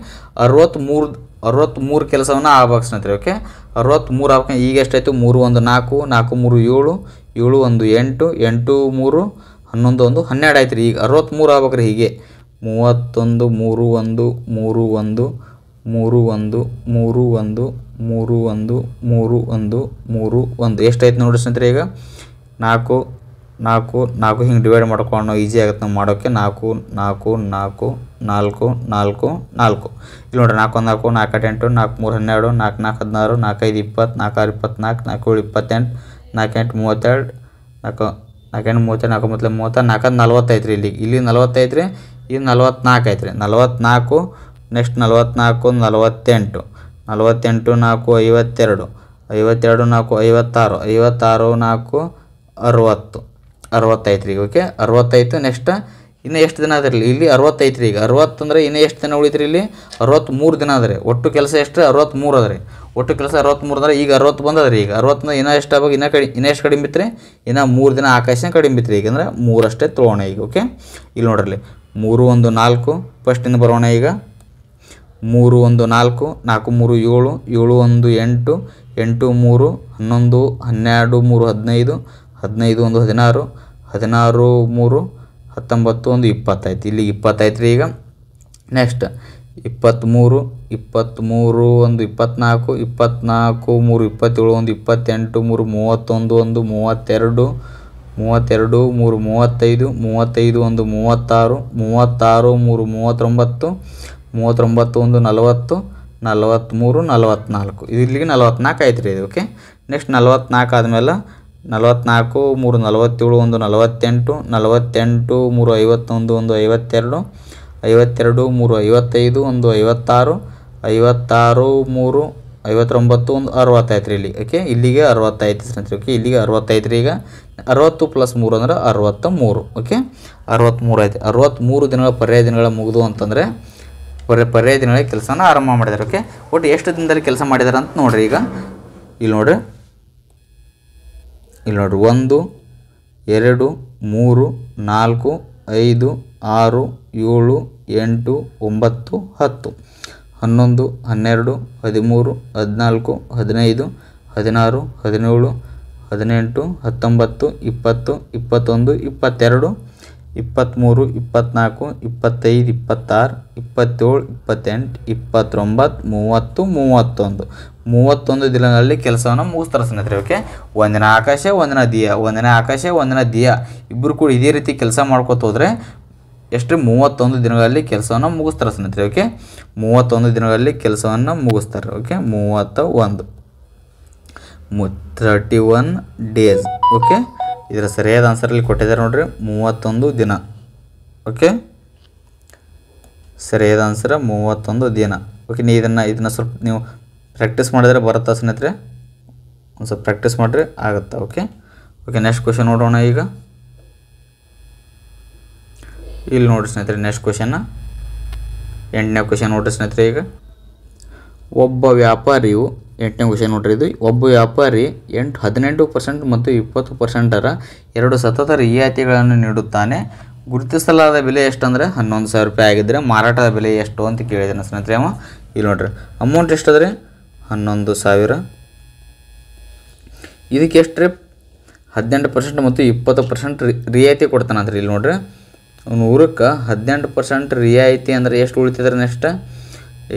ಮೂರು ಅರವತ್ತ್ಮೂರು ಕೆಲಸವನ್ನು ಆ ಬಾಕ್ಸ್ ಸ್ನೇಹಿತರೆ ಓಕೆ ಅರವತ್ತ್ಮೂರು ಆಗ್ಬೇಕು ಈಗ ಎಷ್ಟಾಯಿತು ಮೂರು ಒಂದು ನಾಲ್ಕು ನಾಲ್ಕು ಮೂರು ಏಳು ಏಳು ಒಂದು ಎಂಟು ಎಂಟು ಮೂರು ಹನ್ನೊಂದು ಒಂದು ಹನ್ನೆರಡು ಆಯ್ತು ರೀ ಈಗ ಅರವತ್ತ್ಮೂರು ಆಗ್ಬೇಕ್ರಿ ಹೀಗೆ ಮೂವತ್ತೊಂದು ಮೂರು ಒಂದು ಮೂರು ಒಂದು ಮೂರು ಒಂದು ಮೂರು ಒಂದು ಮೂರು ಒಂದು ಮೂರು ಒಂದು ಮೂರು ಒಂದು ಎಷ್ಟಾಯ್ತು ನೋಡಿರಿ ಸ್ನೇಹಿತರೆ ಈಗ ನಾಲ್ಕು ನಾಲ್ಕು ನಾಲ್ಕು ಹಿಂಗೆ ಡಿವೈಡ್ ಮಾಡ್ಕೊಂಡು ಈಸಿ ಆಗುತ್ತೆ ನಾವು ಮಾಡೋಕ್ಕೆ ನಾಲ್ಕು ನಾಲ್ಕು ನಾಲ್ಕು ನಾಲ್ಕು ನಾಲ್ಕು ನಾಲ್ಕು ಇಲ್ಲಿ ನೋಡ್ರಿ ನಾಲ್ಕು ಒಂದು ನಾಲ್ಕು ನಾಲ್ಕು ಎಂಟು ನಾಲ್ಕು ಮೂರು ಹನ್ನೆರಡು ನಾಲ್ಕು ನಾಲ್ಕು ಹದಿನಾರು ನಾಲ್ಕೈದು ಇಪ್ಪತ್ತು ನಾಲ್ಕು ಆರು ಇಪ್ಪತ್ನಾಲ್ಕು ನಾಲ್ಕು ಏಳು ಇಪ್ಪತ್ತೆಂಟು ನಾಲ್ಕು ಎಂಟು ಮೂವತ್ತೆರಡು ನಾಲ್ಕು ಎಂಟು ಮೂವತ್ತೆರಡು ನಾಲ್ಕು ಮೊದಲು ಮೂವತ್ತ ನಾಲ್ಕು ನಲ್ವತ್ತೈತೆ ರೀ ಇಲ್ಲಿ ಇಲ್ಲಿ ನಲ್ವತ್ತೈತೆ ರೀ ಇಲ್ಲಿ ನಲ್ವತ್ನಾಲ್ಕು ಐತೆ ರೀ ನೆಕ್ಸ್ಟ್ ನಲ್ವತ್ನಾಲ್ಕು ನಲ್ವತ್ತೆಂಟು ನಲ್ವತ್ತೆಂಟು ನಾಲ್ಕು ಐವತ್ತೆರಡು ಐವತ್ತೆರಡು ನಾಲ್ಕು ಐವತ್ತಾರು ಐವತ್ತಾರು ನಾಲ್ಕು ಅರುವತ್ತು ಅರವತ್ತೈತ್ರಿ ಓಕೆ ಅರವತ್ತೈದು ನೆಕ್ಸ್ಟ್ ಇನ್ನು ಎಷ್ಟು ದಿನ ಅದ ರೀ ಇಲ್ಲಿ ಅರವತ್ತೈತೆ ರೀ ಈಗ ಅರವತ್ತಂದ್ರೆ ಇನ್ನು ಎಷ್ಟು ದಿನ ಉಳಿತ್ರಿ ಇಲ್ಲಿ ಮೂರು ದಿನ ಆದರೆ ಒಟ್ಟು ಕೆಲಸ ಎಷ್ಟು ಅರವತ್ತ್ಮೂರು ಅದ ರೀ ಒಟ್ಟು ಕೆಲಸ ಅರವತ್ತ್ಮೂರು ಅಂದ್ರೆ ಈಗ ಅರವತ್ತು ಬಂದದ ರೀ ಈಗ ಅರವತ್ತಿಂದ ಇನ್ನೂ ಎಷ್ಟು ಆವಾಗ ಇನ್ನೂ ಕಡಿ ಇನ್ನೂ ಎಷ್ಟು ಕಡಿಮೆ ಬಿತ್ತರಿ ಇನ್ನೂ ಮೂರು ದಿನ ಆಕಾಶ ಕಡಿಮೆ ಬಿತ್ತರಿ ಈಗ ಅಂದರೆ ಮೂರಷ್ಟೇ ತೊಗೋಣ ಈಗ ಓಕೆ ಇಲ್ಲಿ ನೋಡ್ರಿ ಮೂರು ಒಂದು ನಾಲ್ಕು ಫಸ್ಟಿಂದ ಬರೋಣ ಈಗ ಮೂರು ಒಂದು ನಾಲ್ಕು ನಾಲ್ಕು ಮೂರು ಏಳು ಏಳು ಒಂದು ಎಂಟು ಎಂಟು ಮೂರು ಹನ್ನೊಂದು ಹನ್ನೆರಡು ಮೂರು ಹದಿನೈದು ಹದಿನೈದು ಒಂದು ಹದಿನಾರು ಹದಿನಾರು ಮೂರು ಹತ್ತೊಂಬತ್ತು ಒಂದು ಇಪ್ಪತ್ತೈತೆ ಇಲ್ಲಿಗೆ ಇಪ್ಪತ್ತೈತೆ ರೀ ಈಗ ನೆಕ್ಸ್ಟ್ ಇಪ್ಪತ್ತ್ಮೂರು ಇಪ್ಪತ್ತ್ಮೂರು ಒಂದು ಇಪ್ಪತ್ತ್ನಾಲ್ಕು ಇಪ್ಪತ್ತ್ನಾಲ್ಕು ಮೂರು ಇಪ್ಪತ್ತೇಳು ಒಂದು ಇಪ್ಪತ್ತೆಂಟು ಮೂರು ಮೂವತ್ತೊಂದು ಒಂದು ಮೂವತ್ತೆರಡು ಮೂವತ್ತೆರಡು ಮೂರು ಮೂವತ್ತೈದು ಮೂವತ್ತೈದು ಒಂದು ಮೂವತ್ತಾರು ಮೂವತ್ತಾರು ಮೂರು ಮೂವತ್ತೊಂಬತ್ತು ಮೂವತ್ತೊಂಬತ್ತು ಒಂದು ನಲವತ್ತು ನಲವತ್ತ್ಮೂರು ನಲವತ್ತ್ನಾಲ್ಕು ಇಲ್ಲಿಗೆ ನಲವತ್ತ್ನಾಲ್ಕು ಐತ್ರಿ ರೀ ಇದು ಓಕೆ ನೆಕ್ಸ್ಟ್ ನಲವತ್ತ್ನಾಲ್ಕು ಆದಮೇಲೆ ನಲವತ್ತ್ನಾಲ್ಕು ಮೂರು ನಲವತ್ತೇಳು ಒಂದು ನಲವತ್ತೆಂಟು ನಲವತ್ತೆಂಟು ಮೂರು ಐವತ್ತೊಂದು ಒಂದು ಐವತ್ತೆರಡು ಐವತ್ತೆರಡು ಮೂರು ಐವತ್ತೈದು ಒಂದು ಐವತ್ತಾರು ಐವತ್ತಾರು ಮೂರು ಐವತ್ತೊಂಬತ್ತು ಒಂದು ಅರವತ್ತಾಯ್ತು ರೀ ಇಲ್ಲಿ ಓಕೆ ಇಲ್ಲಿಗೆ ಅರವತ್ತೈದು ಸ್ನೇಹಿತರೆ ಓಕೆ ಇಲ್ಲಿಗೆ ಅರವತ್ತೈದು ರೀ ಈಗ ಅರವತ್ತು ಪ್ಲಸ್ ಮೂರು ಅಂದ್ರೆ ಅರವತ್ತ ಮೂರು ಓಕೆ ಅರವತ್ತ್ಮೂರು ಐತೆ ಅರವತ್ತ್ಮೂರು ದಿನಗಳ ಪರ್ಯಾಯ ದಿನಗಳ ಮುಗಿದು ಅಂತಂದರೆ ಪರ್ಯ ಪರ್ಯಾಯ ದಿನಗಳ ಕೆಲಸನ ಆರಂಭ ಮಾಡಿದ್ದಾರೆ ಓಕೆ ಒಟ್ಟು ಎಷ್ಟು ದಿನದಲ್ಲಿ ಕೆಲಸ ಮಾಡಿದ್ದಾರೆ ಅಂತ ನೋಡಿರಿ ಈಗ ಇಲ್ಲಿ ನೋಡಿರಿ ಇಲ್ಲಿ ನೋಡ್ರಿ ಒಂದು ಎರಡು ಮೂರು ನಾಲ್ಕು ಐದು ಆರು ಏಳು ಎಂಟು ಒಂಬತ್ತು ಹತ್ತು ಹನ್ನೊಂದು ಹನ್ನೆರಡು ಹದಿಮೂರು ಹದಿನಾಲ್ಕು ಹದಿನೈದು ಹದಿನಾರು ಹದಿನೇಳು ಹದಿನೆಂಟು ಹತ್ತೊಂಬತ್ತು ಇಪ್ಪತ್ತು ಇಪ್ಪತ್ತೊಂದು ಇಪ್ಪತ್ತೆರಡು ಇಪ್ಪತ್ತ್ಮೂರು ಇಪ್ಪತ್ತ್ನಾಲ್ಕು ಇಪ್ಪತ್ತೈದು ಇಪ್ಪತ್ತಾರು ಇಪ್ಪತ್ತೇಳು ಇಪ್ಪತ್ತೆಂಟು ಇಪ್ಪತ್ತೊಂಬತ್ತು ಮೂವತ್ತು ಮೂವತ್ತೊಂದು ಮೂವತ್ತೊಂದು ದಿನಗಳಲ್ಲಿ ಕೆಲಸವನ್ನು ಮುಗಿಸ್ತಾರೆ ಸ್ನೇಹಿತರೆ ಓಕೆ ಒಂದಿನ ಆಕಾಶ ಒಂದಿನ ದಿಯ ಒಂದಿನ ಆಕಾಶ ಒಂದಿನ ದಿಯ ಇಬ್ಬರು ಕೂಡ ಇದೇ ರೀತಿ ಕೆಲಸ ಮಾಡ್ಕೋತ ಎಷ್ಟು ಮೂವತ್ತೊಂದು ದಿನಗಳಲ್ಲಿ ಕೆಲಸವನ್ನು ಮುಗಿಸ್ತಾರೆ ಸ್ನೇಹಿತರೆ ಓಕೆ ಮೂವತ್ತೊಂದು ದಿನಗಳಲ್ಲಿ ಕೆಲಸವನ್ನು ಮುಗಿಸ್ತಾರೆ ಓಕೆ ಮೂವತ್ತ ಒಂದು ಮು ಒನ್ ಡೇಸ್ ಓಕೆ ಇದರ ಸರಿಯಾದ ಆನ್ಸರಲ್ಲಿ ಕೊಟ್ಟಿದ್ದಾರೆ ನೋಡ್ರಿ ಮೂವತ್ತೊಂದು ದಿನ ಓಕೆ ಸರಿಯಾದ ಆನ್ಸರ್ ಮೂವತ್ತೊಂದು ದಿನ ಓಕೆ ನೀ ಇದನ್ನು ಇದನ್ನು ಸ್ವಲ್ಪ ನೀವು ಪ್ರ್ಯಾಕ್ಟೀಸ್ ಮಾಡಿದರೆ ಬರುತ್ತಾ ಸ್ನೇಹಿತರೆ ಒಂದು ಸ್ವಲ್ಪ ಪ್ರ್ಯಾಕ್ಟೀಸ್ ಮಾಡಿರಿ ಆಗುತ್ತಾ ಓಕೆ ಓಕೆ ನೆಕ್ಸ್ಟ್ ಕ್ವಶನ್ ನೋಡೋಣ ಈಗ ಇಲ್ಲಿ ನೋಡಿರಿ ಸ್ನೇಹಿತರೆ ನೆಕ್ಸ್ಟ್ ಕ್ವೆಶನ್ನ ಎಂಟನೇ ಕ್ವಶನ್ ನೋಡಿರಿ ಸ್ನೇಹಿತರೆ ಈಗ ಒಬ್ಬ ವ್ಯಾಪಾರಿಯು ಎಂಟನೇ ಕ್ವಶನ್ ನೋಡ್ರಿ ಇದು ಒಬ್ಬ ವ್ಯಾಪಾರಿ ಎಂಟು ಹದಿನೆಂಟು ಪರ್ಸೆಂಟ್ ಮತ್ತು ಇಪ್ಪತ್ತು ಪರ್ಸೆಂಟರ ಎರಡು ಸತತ ರಿಯಾಯಿತಿಗಳನ್ನು ನೀಡುತ್ತಾನೆ ಗುರುತಿಸಲಾದ ಬೆಲೆ ಎಷ್ಟು ಅಂದರೆ ಹನ್ನೊಂದು ಸಾವಿರ ರೂಪಾಯಿ ಆಗಿದ್ದರೆ ಮಾರಾಟದ ಬೆಲೆ ಎಷ್ಟು ಅಂತ ಕೇಳಿದ್ದೇನೆ ಸ್ನೇಹಿತರೆ ಅವ ಇಲ್ಲಿ ನೋಡ್ರಿ ಅಮೌಂಟ್ ಎಷ್ಟಾದ್ರೆ ಹನ್ನೊಂದು ಸಾವಿರ ಇದಕ್ಕೆ ಎಷ್ಟು ರೀ ಹದಿನೆಂಟು ಪರ್ಸೆಂಟ್ ಮತ್ತು ಇಪ್ಪತ್ತು ಪರ್ಸೆಂಟ್ ರಿಯಾಯಿತಿ ಕೊಡ್ತಾನಂತ್ರಿ ಇಲ್ಲಿ ನೋಡ್ರಿ ಊರಕ್ಕೆ ಹದಿನೆಂಟು ಪರ್ಸೆಂಟ್ ರಿಯಾಯಿತಿ ಅಂದರೆ ಎಷ್ಟು ಉಳಿತಿದ್ರೆ ನೆಕ್ಸ್ಟ್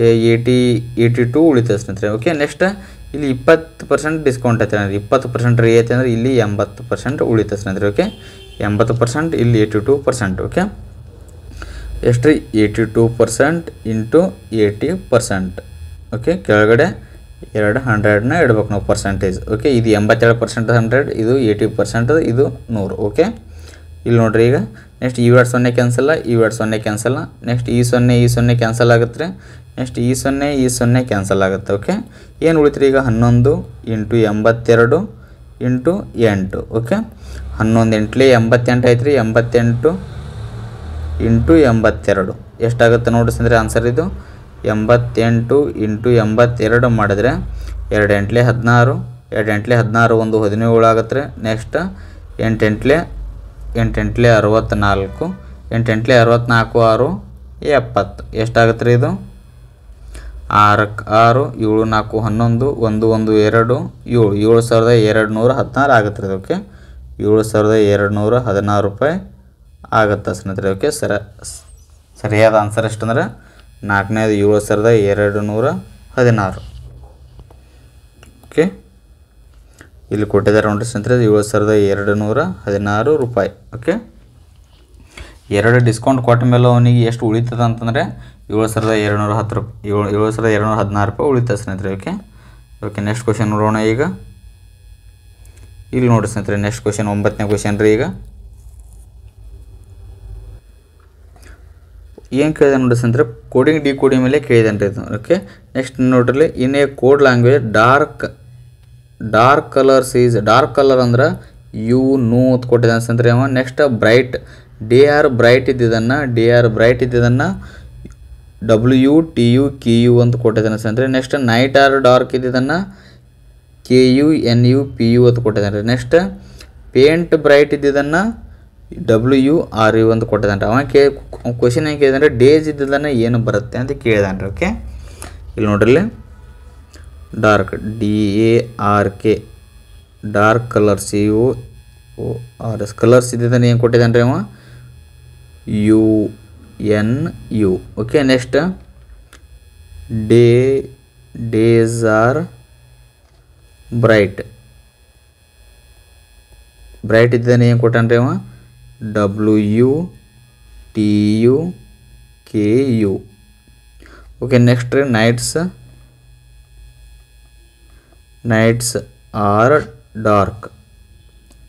ಏಯ್ಟಿ ಏಯ್ಟಿ ಟು ಉಳಿತದೆ ಸ್ನೇಹಿತರೆ ಓಕೆ ನೆಕ್ಸ್ಟ್ ಇಲ್ಲಿ ಇಪ್ಪತ್ತು ಪರ್ಸೆಂಟ್ ಡಿಸ್ಕೌಂಟ್ ಐತೆ ಅಂದರೆ ಇಪ್ಪತ್ತು ಪರ್ಸೆಂಟ್ ಐತೆ ಅಂದರೆ ಇಲ್ಲಿ ಎಂಬತ್ತು ಪರ್ಸೆಂಟ್ ಉಳಿತದೆ ಸ್ನೇಹಿತರೆ ಓಕೆ ಎಂಬತ್ತು ಪರ್ಸೆಂಟ್ ಇಲ್ಲಿ ಏಯ್ಟಿ ಟು ಪರ್ಸೆಂಟ್ ಓಕೆ ಎಷ್ಟು ರೀ eighty two percent into eighty percent okay ಕೆಳಗಡೆ ಎರಡು ಹಂಡ್ರೆಡ್ನ ಇಡ್ಬೇಕು ನಾವು ಪರ್ಸೆಂಟೇಜ್ ಓಕೆ ಇದು ಎಂಬತ್ತೆರಡು ಪರ್ಸೆಂಟ್ ಹಂಡ್ರೆಡ್ ಇದು ಏಯ್ಟಿ ಪರ್ಸೆಂಟ್ ಇದು ನೂರು ಓಕೆ ಇಲ್ಲಿ ನೋಡ್ರಿ ಈಗ ನೆಕ್ಸ್ಟ್ ಇವೆರಡು ಸೊನ್ನೆ ಕ್ಯಾನ್ಸಲ್ಲ ಇವೆರಡು ಸೊನ್ನೆ ಕ್ಯಾನ್ಸಲ್ಲ ನೆಕ್ಸ್ಟ್ ಈ ಸೊನ್ನೆ ಈ ಸೊನ್ನೆ ಕ್ಯಾನ್ಸಲ್ ಆಗುತ್ತೆ ನೆಕ್ಸ್ಟ್ ಈ ಸೊನ್ನೆ ಈ ಸೊನ್ನೆ ಕ್ಯಾನ್ಸಲ್ ಆಗುತ್ತೆ ಓಕೆ ಏನು ಉಳಿತು ಈಗ ಹನ್ನೊಂದು ಇಂಟು ಎಂಬತ್ತೆರಡು ಇಂಟು ಎಂಟು ಓಕೆ ಹನ್ನೊಂದು ಎಂಟ್ಲಿ ಎಂಬತ್ತೆಂಟು ಐತ್ರಿ ಎಂಬತ್ತೆಂಟು ಇಂಟು ಎಂಬತ್ತೆರಡು ಎಷ್ಟಾಗುತ್ತೆ ಅಂದರೆ ಆನ್ಸರ್ ಇದು ಎಂಬತ್ತೆಂಟು ಇಂಟು ಎಂಬತ್ತೆರಡು ಮಾಡಿದ್ರೆ ಎರಡು ಎಂಟ್ಲೆ ಹದಿನಾರು ಎರಡು ಎಂಟ್ಲೆ ಹದಿನಾರು ಒಂದು ಹದಿನೇಳಾಗತ್ತೆ ನೆಕ್ಸ್ಟ್ ಎಂಟೆಂಟ್ಲೆ ಎಂಟೆಂಟ್ಲೆ ಅರವತ್ತ್ನಾಲ್ಕು ಎಂಟೆಂಟ್ಲೆ ಅರವತ್ತ್ನಾಲ್ಕು ಆರು ಎಪ್ಪತ್ತು ಎಷ್ಟಾಗತ್ತೆ ರೀ ಇದು ಆರಕ್ಕೆ ಆರು ಏಳು ನಾಲ್ಕು ಹನ್ನೊಂದು ಒಂದು ಒಂದು ಎರಡು ಏಳು ಏಳು ಸಾವಿರದ ಎರಡು ನೂರ ಹದಿನಾರು ಆಗತ್ತೆ ರೀ ಓಕೆ ಏಳು ಸಾವಿರದ ಎರಡು ನೂರ ಹದಿನಾರು ರೂಪಾಯಿ ಆಗುತ್ತೆ ಸ್ನೇಹಿತರೆ ಓಕೆ ಸರ ಸರಿಯಾದ ಆನ್ಸರ್ ಎಷ್ಟಂದ್ರೆ ನಾಲ್ಕನೇದು ಏಳು ಸಾವಿರದ ಎರಡು ನೂರ ಹದಿನಾರು ಓಕೆ ಇಲ್ಲಿ ಕೊಟ್ಟಿದ್ದಾರೆ ನೋಡ್ರಿ ಸ್ನೇಹಿತರೆ ಏಳು ಸಾವಿರದ ಎರಡು ನೂರ ಹದಿನಾರು ರೂಪಾಯಿ ಓಕೆ ಎರಡು ಡಿಸ್ಕೌಂಟ್ ಕೊಟ್ಟ ಮೇಲೆ ಅವನಿಗೆ ಎಷ್ಟು ಉಳಿತದ ಅಂತಂದರೆ ಏಳು ಸಾವಿರದ ಎರಡುನೂರ ಹತ್ತು ರೂಪಾಯಿ ಏಳು ಏಳು ಸಾವಿರದ ಎರಡುನೂರ ಹದಿನಾರು ರೂಪಾಯಿ ಉಳಿತದೆ ಸ್ನೇಹಿತರೆ ಓಕೆ ಓಕೆ ನೆಕ್ಸ್ಟ್ ಕ್ವಶನ್ ನೋಡೋಣ ಈಗ ಇಲ್ಲಿ ನೋಡಿ ಸ್ನೇಹಿತರೆ ನೆಕ್ಸ್ಟ್ ಕ್ವಶನ್ ಒಂಬತ್ತನೇ ಕ್ವಶನ್ ರೀ ಈಗ ಏನು ಕೇಳಿದೆ ನೋಡಿ ಸ್ನೇಹಿತರೆ ಕೋಡಿಂಗ್ ಡಿ ಕೋಡಿಂಗ್ ಮೇಲೆ ಕೇಳಿದೆ ಇದು ಓಕೆ ನೆಕ್ಸ್ಟ್ ನೋಡ್ರಿ in a code language dark dark colours is dark colour ಅಂದ್ರೆ ಯು ನೂ ಅಂತ ಕೊಟ್ಟಿದ್ದಾನೆ ಸ್ನೇಹಿತರೆ next bright D are bright ಇದ್ದಿದ್ದನ್ನು ಡಿ ಆರ್ ಬ್ರೈಟ್ ಇದ್ದಿದ್ದನ್ನು W T U K U ಅಂತ ಕೊಟ್ಟಿದ್ದಾನೆ ಅಂದರೆ ನೆಕ್ಸ್ಟ್ ನೈಟ್ ಆರ್ ಡಾರ್ಕ್ ಇದ್ದಿದ್ದನ್ನು K U N U P U ಅಂತ ಕೊಟ್ಟಿದ್ದಾನೆ ರೀ ನೆಕ್ಸ್ಟ್ ಪೇಂಟ್ ಬ್ರೈಟ್ ಇದ್ದಿದ್ದನ್ನು ಡಬ್ಲ್ಯೂ ಯು ಆರ್ ಯು ಅಂತ ಕೊಟ್ಟಿದ್ದಾನೆ ಅವ ಕೇ ಕ್ವಶನ್ ಏನು ಕೇಳಿದಂದ್ರೆ ಡೇಜ್ ಇದ್ದಿದ್ದನ್ನು ಏನು ಬರುತ್ತೆ ಅಂತ ಕೇಳಿದಾನೆ ಓಕೆ ಇಲ್ಲಿ ನೋಡ್ರಿ dark D A R K dark colours U O R S colours ಇದ್ದಿದ್ದಾನೆ ಏನು ಕೊಟ್ಟಿದ್ದಾನೆ ರೀ ಅವ U N U okay next day days are bright bright को W U T U K U okay next nights nights are dark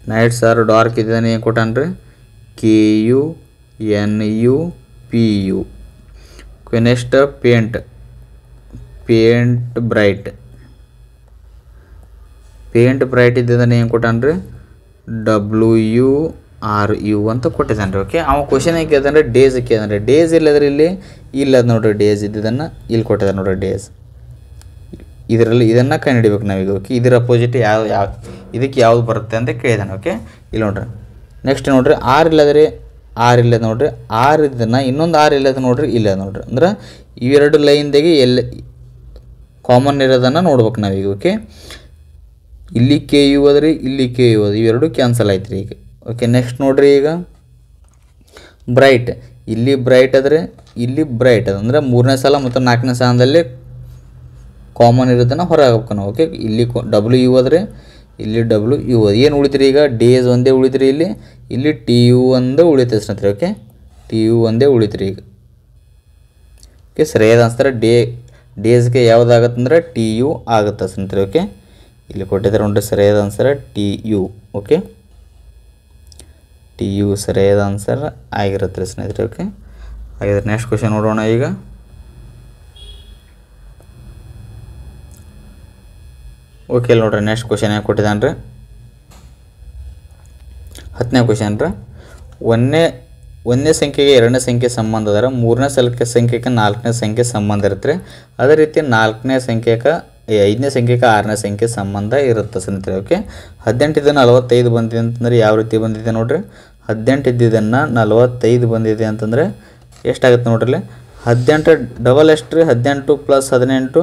nights are dark को K U N U P U next paint paint bright paint bright ಇದ್ದಿದ್ದಾನೆ ಏನು ಕೊಟ್ಟಾನ್ರಿ W U R U ಅಂತ ಕೊಟ್ಟಿದ್ದಾನೆ ರೀ okay ಅವ question ಏಕೆ ಅದಂದ್ರೆ ಡೇಸ್ ಕೇಳ್ದಾನೆ ಡೇಸ್ ಇಲ್ಲದ್ರೆ ಇಲ್ಲಿ ಇಲ್ಲದ ನೋಡ್ರಿ ಡೇಸ್ ಇದ್ದಿದ್ದನ್ನು ಇಲ್ಲಿ ಕೊಟ್ಟಿದ್ದಾನೆ ನೋಡ್ರಿ ಡೇಸ್ ಇದರಲ್ಲಿ ಇದನ್ನು ಕಂಡುಹಿಡಿಬೇಕು ನಾವೀಗ ಓಕೆ ಇದರ ಅಪೋಸಿಟ್ ಯಾವ ಯಾವ ಇದಕ್ಕೆ ಯಾವ್ದು ಬರುತ್ತೆ ಅಂತ ಕೇಳಿದಾನೆ ಓಕೆ ಇಲ್ಲಿ ನೋಡ್ರಿ ನೆಕ್ಸ್ಟ್ ನೋಡ್ರಿ ಆರ್ ಇಲ್ಲದ್ರೆ ಆರು ಇಲ್ಲದ ನೋಡ್ರಿ ಆರು ಇದನ್ನ ಇನ್ನೊಂದು ಆರು ಇಲ್ಲದ ನೋಡ್ರಿ ಇಲ್ಲ ನೋಡ್ರಿ ಅಂದ್ರೆ ಇವೆರಡು ಲೈನ್ದಾಗೆ ಎಲ್ ಕಾಮನ್ ಇರೋದನ್ನು ನೋಡ್ಬೇಕು ನಾವೀಗ ಓಕೆ ಇಲ್ಲಿ ಕೆ ಯು ಅದ್ರಿ ಇಲ್ಲಿ ಕೆ ಯು ಅದು ಇವೆರಡು ಕ್ಯಾನ್ಸಲ್ ಆಯ್ತು ರೀ ಈಗ ಓಕೆ ನೆಕ್ಸ್ಟ್ ನೋಡ್ರಿ ಈಗ ಬ್ರೈಟ್ ಇಲ್ಲಿ ಬ್ರೈಟ್ ಅದ್ರಿ ಇಲ್ಲಿ ಬ್ರೈಟ್ ಅದ ಅಂದರೆ ಮೂರನೇ ಸಾಲ ಮತ್ತು ನಾಲ್ಕನೇ ಸಾಲದಲ್ಲಿ ಕಾಮನ್ ಇರೋದನ್ನು ಹೊರಗೆ ಹಾಕ್ಬೇಕು ನಾವು ಓಕೆ ಇಲ್ಲಿ ಡಬ್ಲ್ಯೂ ಯು ಅದ್ರಿ ಇಲ್ಲಿ ಡಬ್ಲ್ಯೂ ಯು ಏನು ಉಳಿತೀರಿ ಈಗ ಡಿ ಒಂದೇ ಉಳಿತೀರಿ ಇಲ್ಲಿ ಇಲ್ಲಿ ಟಿ ಯು ಒಂದೇ ಉಳಿತ ಸ್ನೇಹಿತರೆ ಓಕೆ ಟಿ ಯು ಒಂದೇ ಉಳಿತೀರಿ ಈಗ ಓಕೆ ಸರಿಯಾದ ಆನ್ಸರ್ ಡೇ ಡೇಸ್ಗೆ ಯಾವುದಾಗತ್ತಂದ್ರೆ ಟಿ ಯು ಆಗುತ್ತೆ ಸ್ನೇಹಿತರೆ ಓಕೆ ಇಲ್ಲಿ ಕೊಟ್ಟಿದ್ದಾರೆ ಉಂಟು ಸರಿಯಾದ answer T U okay T U ಸರಿಯಾದ ಆನ್ಸರ್ ಆಗಿರುತ್ತೆ ಸ್ನೇಹಿತರೆ ಓಕೆ ಹಾಗಿದ್ರೆ ನೆಕ್ಸ್ಟ್ ಕ್ವೆಶನ್ ನೋಡೋಣ ಈಗ ಓಕೆ ನೋಡಿರಿ ನೋಡ್ರಿ ನೆಕ್ಸ್ಟ್ ಕ್ವಶನ್ ಏನು ಕೊಟ್ಟಿದ್ದಾನೆ ರೀ ಹತ್ತನೇ ಕ್ವಶನ್ ರೀ ಒಂದನೇ ಒಂದನೇ ಸಂಖ್ಯೆಗೆ ಎರಡನೇ ಸಂಖ್ಯೆ ಸಂಬಂಧ ಅದರ ಮೂರನೇ ಸಲಕ್ಕೆ ಸಂಖ್ಯೆಗೆ ನಾಲ್ಕನೇ ಸಂಖ್ಯೆ ಸಂಬಂಧ ಇರುತ್ತೆ ಅದೇ ರೀತಿ ನಾಲ್ಕನೇ ಸಂಖ್ಯೆಗೆ ಐದನೇ ಸಂಖ್ಯೆಗೆ ಆರನೇ ಸಂಖ್ಯೆ ಸಂಬಂಧ ಇರುತ್ತೆ ಸ್ನೇಹಿತರೆ ಓಕೆ ಹದಿನೆಂಟು ಇದನ್ನು ನಲವತ್ತೈದು ಬಂದಿದೆ ಅಂತಂದರೆ ಯಾವ ರೀತಿ ಬಂದಿದೆ ನೋಡ್ರಿ ಹದಿನೆಂಟು ಇದ್ದಿದ್ದನ್ನು ನಲವತ್ತೈದು ಬಂದಿದೆ ಅಂತಂದರೆ ಎಷ್ಟಾಗುತ್ತೆ ನೋಡ್ರಿ ಹದಿನೆಂಟು ಡಬಲ್ ಎಷ್ಟು ರೀ ಹದಿನೆಂಟು ಪ್ಲಸ್ ಹದಿನೆಂಟು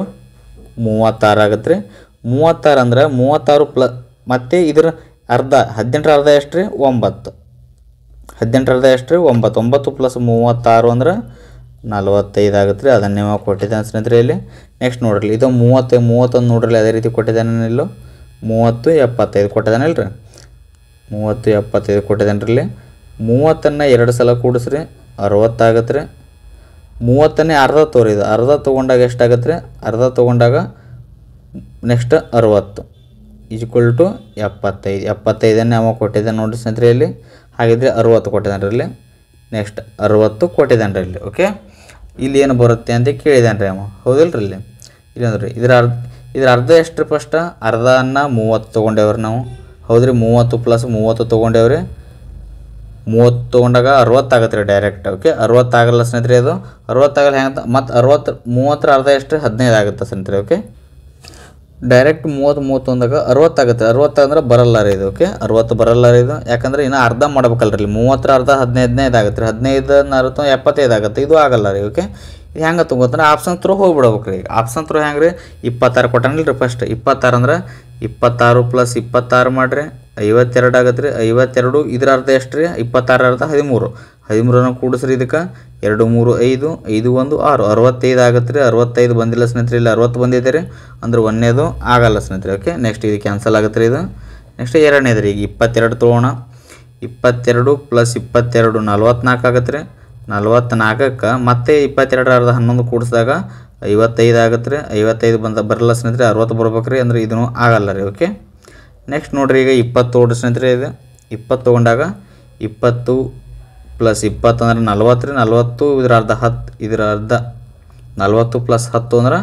ಮೂವತ್ತಾರು ಆಗುತ್ತೆ ರೀ ಮೂವತ್ತಾರು ಅಂದ್ರೆ ಮೂವತ್ತಾರು ಪ್ಲ ಮತ್ತು ಇದರ ಅರ್ಧ ಹದಿನೆಂಟರ ಅರ್ಧ ಎಷ್ಟು ರೀ ಒಂಬತ್ತು ಹದಿನೆಂಟರ ಅರ್ಧ ಎಷ್ಟು ರೀ ಒಂಬತ್ತು ಒಂಬತ್ತು ಪ್ಲಸ್ ಮೂವತ್ತಾರು ಅಂದ್ರೆ ನಲವತ್ತೈದು ಆಗುತ್ತೆ ರೀ ನೀವು ಕೊಟ್ಟಿದ್ದಾನೆ ಸ್ನೇಹಿತರೆ ಇಲ್ಲಿ ನೆಕ್ಸ್ಟ್ ನೋಡ್ರಿ ಇದು ಮೂವತ್ತು ಮೂವತ್ತೊಂದು ನೋಡ್ರಿ ಅದೇ ರೀತಿ ಕೊಟ್ಟಿದ್ದಾನೆ ಇಲ್ಲೋ ಮೂವತ್ತು ಎಪ್ಪತ್ತೈದು ಕೊಟ್ಟಿದ್ದಾನೆ ರೀ ಮೂವತ್ತು ಎಪ್ಪತ್ತೈದು ಕೊಟ್ಟಿದ್ದಾನೆ ರೀ ಇಲ್ಲಿ ಮೂವತ್ತನ್ನು ಎರಡು ಸಲ ಕೂಡಿಸ್ರಿ ಅರವತ್ತಾಗತ್ತೆ ರೀ ಮೂವತ್ತನೇ ಅರ್ಧ ತೋರಿದ ಅರ್ಧ ತೊಗೊಂಡಾಗ ಎಷ್ಟಾಗತ್ತೆ ರೀ ಅರ್ಧ ತೊಗೊಂಡಾಗ ನೆಕ್ಸ್ಟ್ ಅರುವತ್ತು ಈಕ್ವಲ್ ಟು ಎಪ್ಪತ್ತೈದು ಎಪ್ಪತ್ತೈದನ್ನು ಅವ ಕೊಟ್ಟಿದ್ದಾನೆ ನೋಡಿ ಸ್ನೇಹಿತರೆ ಇಲ್ಲಿ ಹಾಗಿದ್ರೆ ಅರುವತ್ತು ಕೊಟ್ಟಿದ್ದಾನೆ ರೀ ಇಲ್ಲಿ ನೆಕ್ಸ್ಟ್ ಅರುವತ್ತು ಕೊಟ್ಟಿದ್ದಾನೆ ರೀ ಇಲ್ಲಿ ಓಕೆ ಇಲ್ಲಿ ಏನು ಬರುತ್ತೆ ಅಂತ ಕೇಳಿದ್ದಾನೆ ರೀ ಅವ ಹೌದಿಲ್ಲ ರೀ ಇಲ್ಲಿ ರೀ ಇದ್ರ ಅರ್ಧ ಇದ್ರ ಅರ್ಧ ಎಷ್ಟು ಫಸ್ಟ್ ಅನ್ನ ಮೂವತ್ತು ತೊಗೊಂಡೇವ್ರಿ ನಾವು ಹೌದ್ರಿ ಮೂವತ್ತು ಪ್ಲಸ್ ಮೂವತ್ತು ತೊಗೊಂಡೇವ್ರಿ ಮೂವತ್ತು ತೊಗೊಂಡಾಗ ಅರವತ್ತಾಗತ್ತೆ ರೀ ಡೈರೆಕ್ಟ್ ಓಕೆ ಅರವತ್ತಾಗಲ್ಲ ಸ್ನೇಹಿತರೆ ಅದು ಅರವತ್ತಾಗಲ್ಲ ಹೆಂಗೆ ಮತ್ತು ಅರವತ್ತು ಮೂವತ್ತರ ಅರ್ಧ ಎಷ್ಟು ಹದಿನೈದು ಆಗುತ್ತೆ ಸ್ನೇಹಿತರೆ ಓಕೆ ಡೈರೆಕ್ಟ್ ಮೂವತ್ತು ಮೂವತ್ತೊಂದಾಗ ಅರವತ್ತಾಗುತ್ತೆ ಅರವತ್ತು ಅಂದ್ರೆ ಬರಲ್ಲ ರೀ ಇದು ಓಕೆ ಅರವತ್ತು ಬರಲ್ಲ ರೀ ಇದು ಯಾಕಂದ್ರೆ ಇನ್ನೂ ಅರ್ಧ ಮಾಡ್ಬೇಕಲ್ಲ ರೀ ಮೂವತ್ತರ ಅರ್ಧ ಹದಿನೈದನೇದು ಆಗುತ್ತೆ ರೀ ಹದಿನೈದು ಅರ್ಧ ಎಪ್ಪತ್ತೈದು ಆಗುತ್ತೆ ಇದು ಆಗಲ್ಲ ರೀ ಓಕೆ ಹೆಂಗೆ ತಗೊತಾರೆ ಆಪ್ಷನ್ ತ್ರೂ ಹೋಗ್ಬಿಡ್ಬೇಕು ರೀ ಆಪ್ಷನ್ ತ್ರೂ ಹೆಂಗೆ ರೀ ಇಪ್ಪತ್ತಾರು ಕೊಟ್ಟಾನಿಲ್ಲ ರೀ ಫಸ್ಟ್ ಇಪ್ಪತ್ತಾರು ಅಂದ್ರೆ ಇಪ್ಪತ್ತಾರು ಪ್ಲಸ್ ಇಪ್ಪತ್ತಾರು ಮಾಡಿರಿ ಐವತ್ತೆರಡು ಆಗತ್ತೆ ರೀ ಐವತ್ತೆರಡು ಇದರ ಅರ್ಧ ಎಷ್ಟು ರೀ ಇಪ್ಪತ್ತಾರ ಅರ್ಧ ಹದಿಮೂರು ಹದಿಮೂರನ್ನು ಕೂಡಿಸ್ರಿ ಇದಕ್ಕೆ ಎರಡು ಮೂರು ಐದು ಐದು ಒಂದು ಆರು ಅರವತ್ತೈದು ಆಗತ್ತೆ ರೀ ಅರವತ್ತೈದು ಬಂದಿಲ್ಲ ಸ್ನೇಹಿತರೆ ಇಲ್ಲ ಅರವತ್ತು ಬಂದಿದೆ ರೀ ಅಂದ್ರೆ ಒಂದೇದು ಆಗಲ್ಲ ಸ್ನೇಹಿತರೆ ಓಕೆ ನೆಕ್ಸ್ಟ್ ಇದು ಕ್ಯಾನ್ಸಲ್ ಆಗತ್ತೆ ರೀ ಇದು ನೆಕ್ಸ್ಟ್ ಎರಡನೇದು ರೀ ಈಗ ಇಪ್ಪತ್ತೆರಡು ತೊಗೋಣ ಇಪ್ಪತ್ತೆರಡು ಪ್ಲಸ್ ಇಪ್ಪತ್ತೆರಡು ನಲ್ವತ್ನಾಲ್ಕು ಆಗತ್ತೆ ರೀ ನಲ್ವತ್ನಾಲ್ಕಕ್ಕೆ ಮತ್ತೆ ಇಪ್ಪತ್ತೆರಡು ಅರ್ಧ ಹನ್ನೊಂದು ಕೂಡಿಸಿದಾಗ ಐವತ್ತೈದು ಆಗತ್ತೆ ರೀ ಐವತ್ತೈದು ಬಂದ ಬರಲ್ಲ ಸ್ನೇಹಿತರೆ ಅರವತ್ತು ಬರ್ಬೇಕು ರೀ ಅಂದರೆ ಇದನ್ನು ಆಗಲ್ಲ ರೀ ಓಕೆ ನೆಕ್ಸ್ಟ್ ನೋಡಿರಿ ಈಗ ಇಪ್ಪತ್ತು ತೊಗೊಡ್ರಿ ಸ್ನೇಹಿತರೆ ಇದು ಇಪ್ಪತ್ತು ತೊಗೊಂಡಾಗ ಇಪ್ಪತ್ತು ಪ್ಲಸ್ ಇಪ್ಪತ್ತು ಅಂದ್ರೆ ನಲ್ವತ್ತು ರೀ ನಲ್ವತ್ತು ಇದ್ರ ಅರ್ಧ ಹತ್ತು ಇದ್ರ ಅರ್ಧ ನಲ್ವತ್ತು ಪ್ಲಸ್ ಹತ್ತು ಅಂದ್ರೆ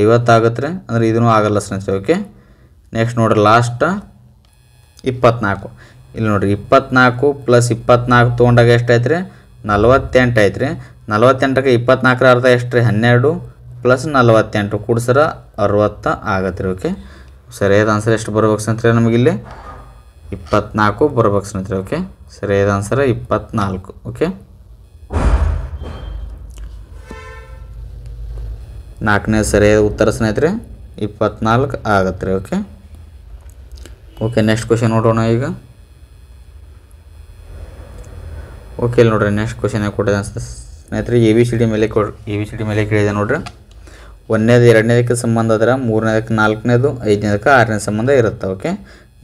ಐವತ್ತು ಆಗುತ್ತೆ ರೀ ಅಂದರೆ ಇದೂ ಆಗಲ್ಲ ಸ್ನೇಹಿತರೆ ಓಕೆ ನೆಕ್ಸ್ಟ್ ನೋಡಿರಿ ಲಾಸ್ಟ ಇಪ್ಪತ್ನಾಲ್ಕು ಇಲ್ಲಿ ನೋಡಿರಿ ಇಪ್ಪತ್ನಾಲ್ಕು ಪ್ಲಸ್ ಇಪ್ಪತ್ನಾಲ್ಕು ತೊಗೊಂಡಾಗ ಎಷ್ಟಾಯ್ತು ರೀ ನಲ್ವತ್ತೆಂಟು ಆಯ್ತು ರೀ ನಲ್ವತ್ತೆಂಟಕ್ಕೆ ಇಪ್ಪತ್ನಾಲ್ಕರ ಅರ್ಧ ಎಷ್ಟು ರೀ ಹನ್ನೆರಡು ಪ್ಲಸ್ ನಲ್ವತ್ತೆಂಟು ಕೂಡಿಸ್ರ ಅರವತ್ತ ಆಗತ್ತೆ ರೀ ಓಕೆ ಸರಿ ಈ 답 आंसर ಎಷ್ಟು ಬರಬಹುದು ಸ್ನೇಹಿತರೆ ನಮಗೆ ಇಲ್ಲಿ 24 ಬರಬಹುದು ಸ್ನೇಹಿತರೆ ಓಕೆ ಸರಿ ಈ 답 आंसर 24 ಓಕೆ ನಾಲ್ಕನೇ ಸರಿ ಉತ್ತರ ಸ್ನೇಹಿತರೆ 24 ಆಗುತ್ತೆ ಓಕೆ ಓಕೆ ನೆಕ್ಸ್ಟ್ ಕ್ವೆಶ್ಚನ್ ನೋಡೋಣ ಈಗ ಓಕೆ ಇಲ್ಲಿ ನೋಡ್ರೆ ನೆಕ್ಸ್ಟ್ ಕ್ವೆಶ್ಚನ್ ನೆ ಕೊಟ್ಟಿದಂಗೆ ಸ್ನೇಹಿತರೆ ಎ ಬಿ ಸಿ ಡಿ ಮೇಲೆ ಎ ಬಿ ಸಿ ಡಿ ಮೇಲೆ ಕೇಳಿದಂಗೆ ನೋಡ್ರಿ ಒಂದನೇದು ಎರಡನೇದಕ್ಕೆ ಸಂಬಂಧ ಅದರ ಮೂರನೇದಕ್ಕೆ ನಾಲ್ಕನೇದು ಐದನೇದಕ್ಕೆ ಆರನೇ ಸಂಬಂಧ ಇರುತ್ತೆ ಓಕೆ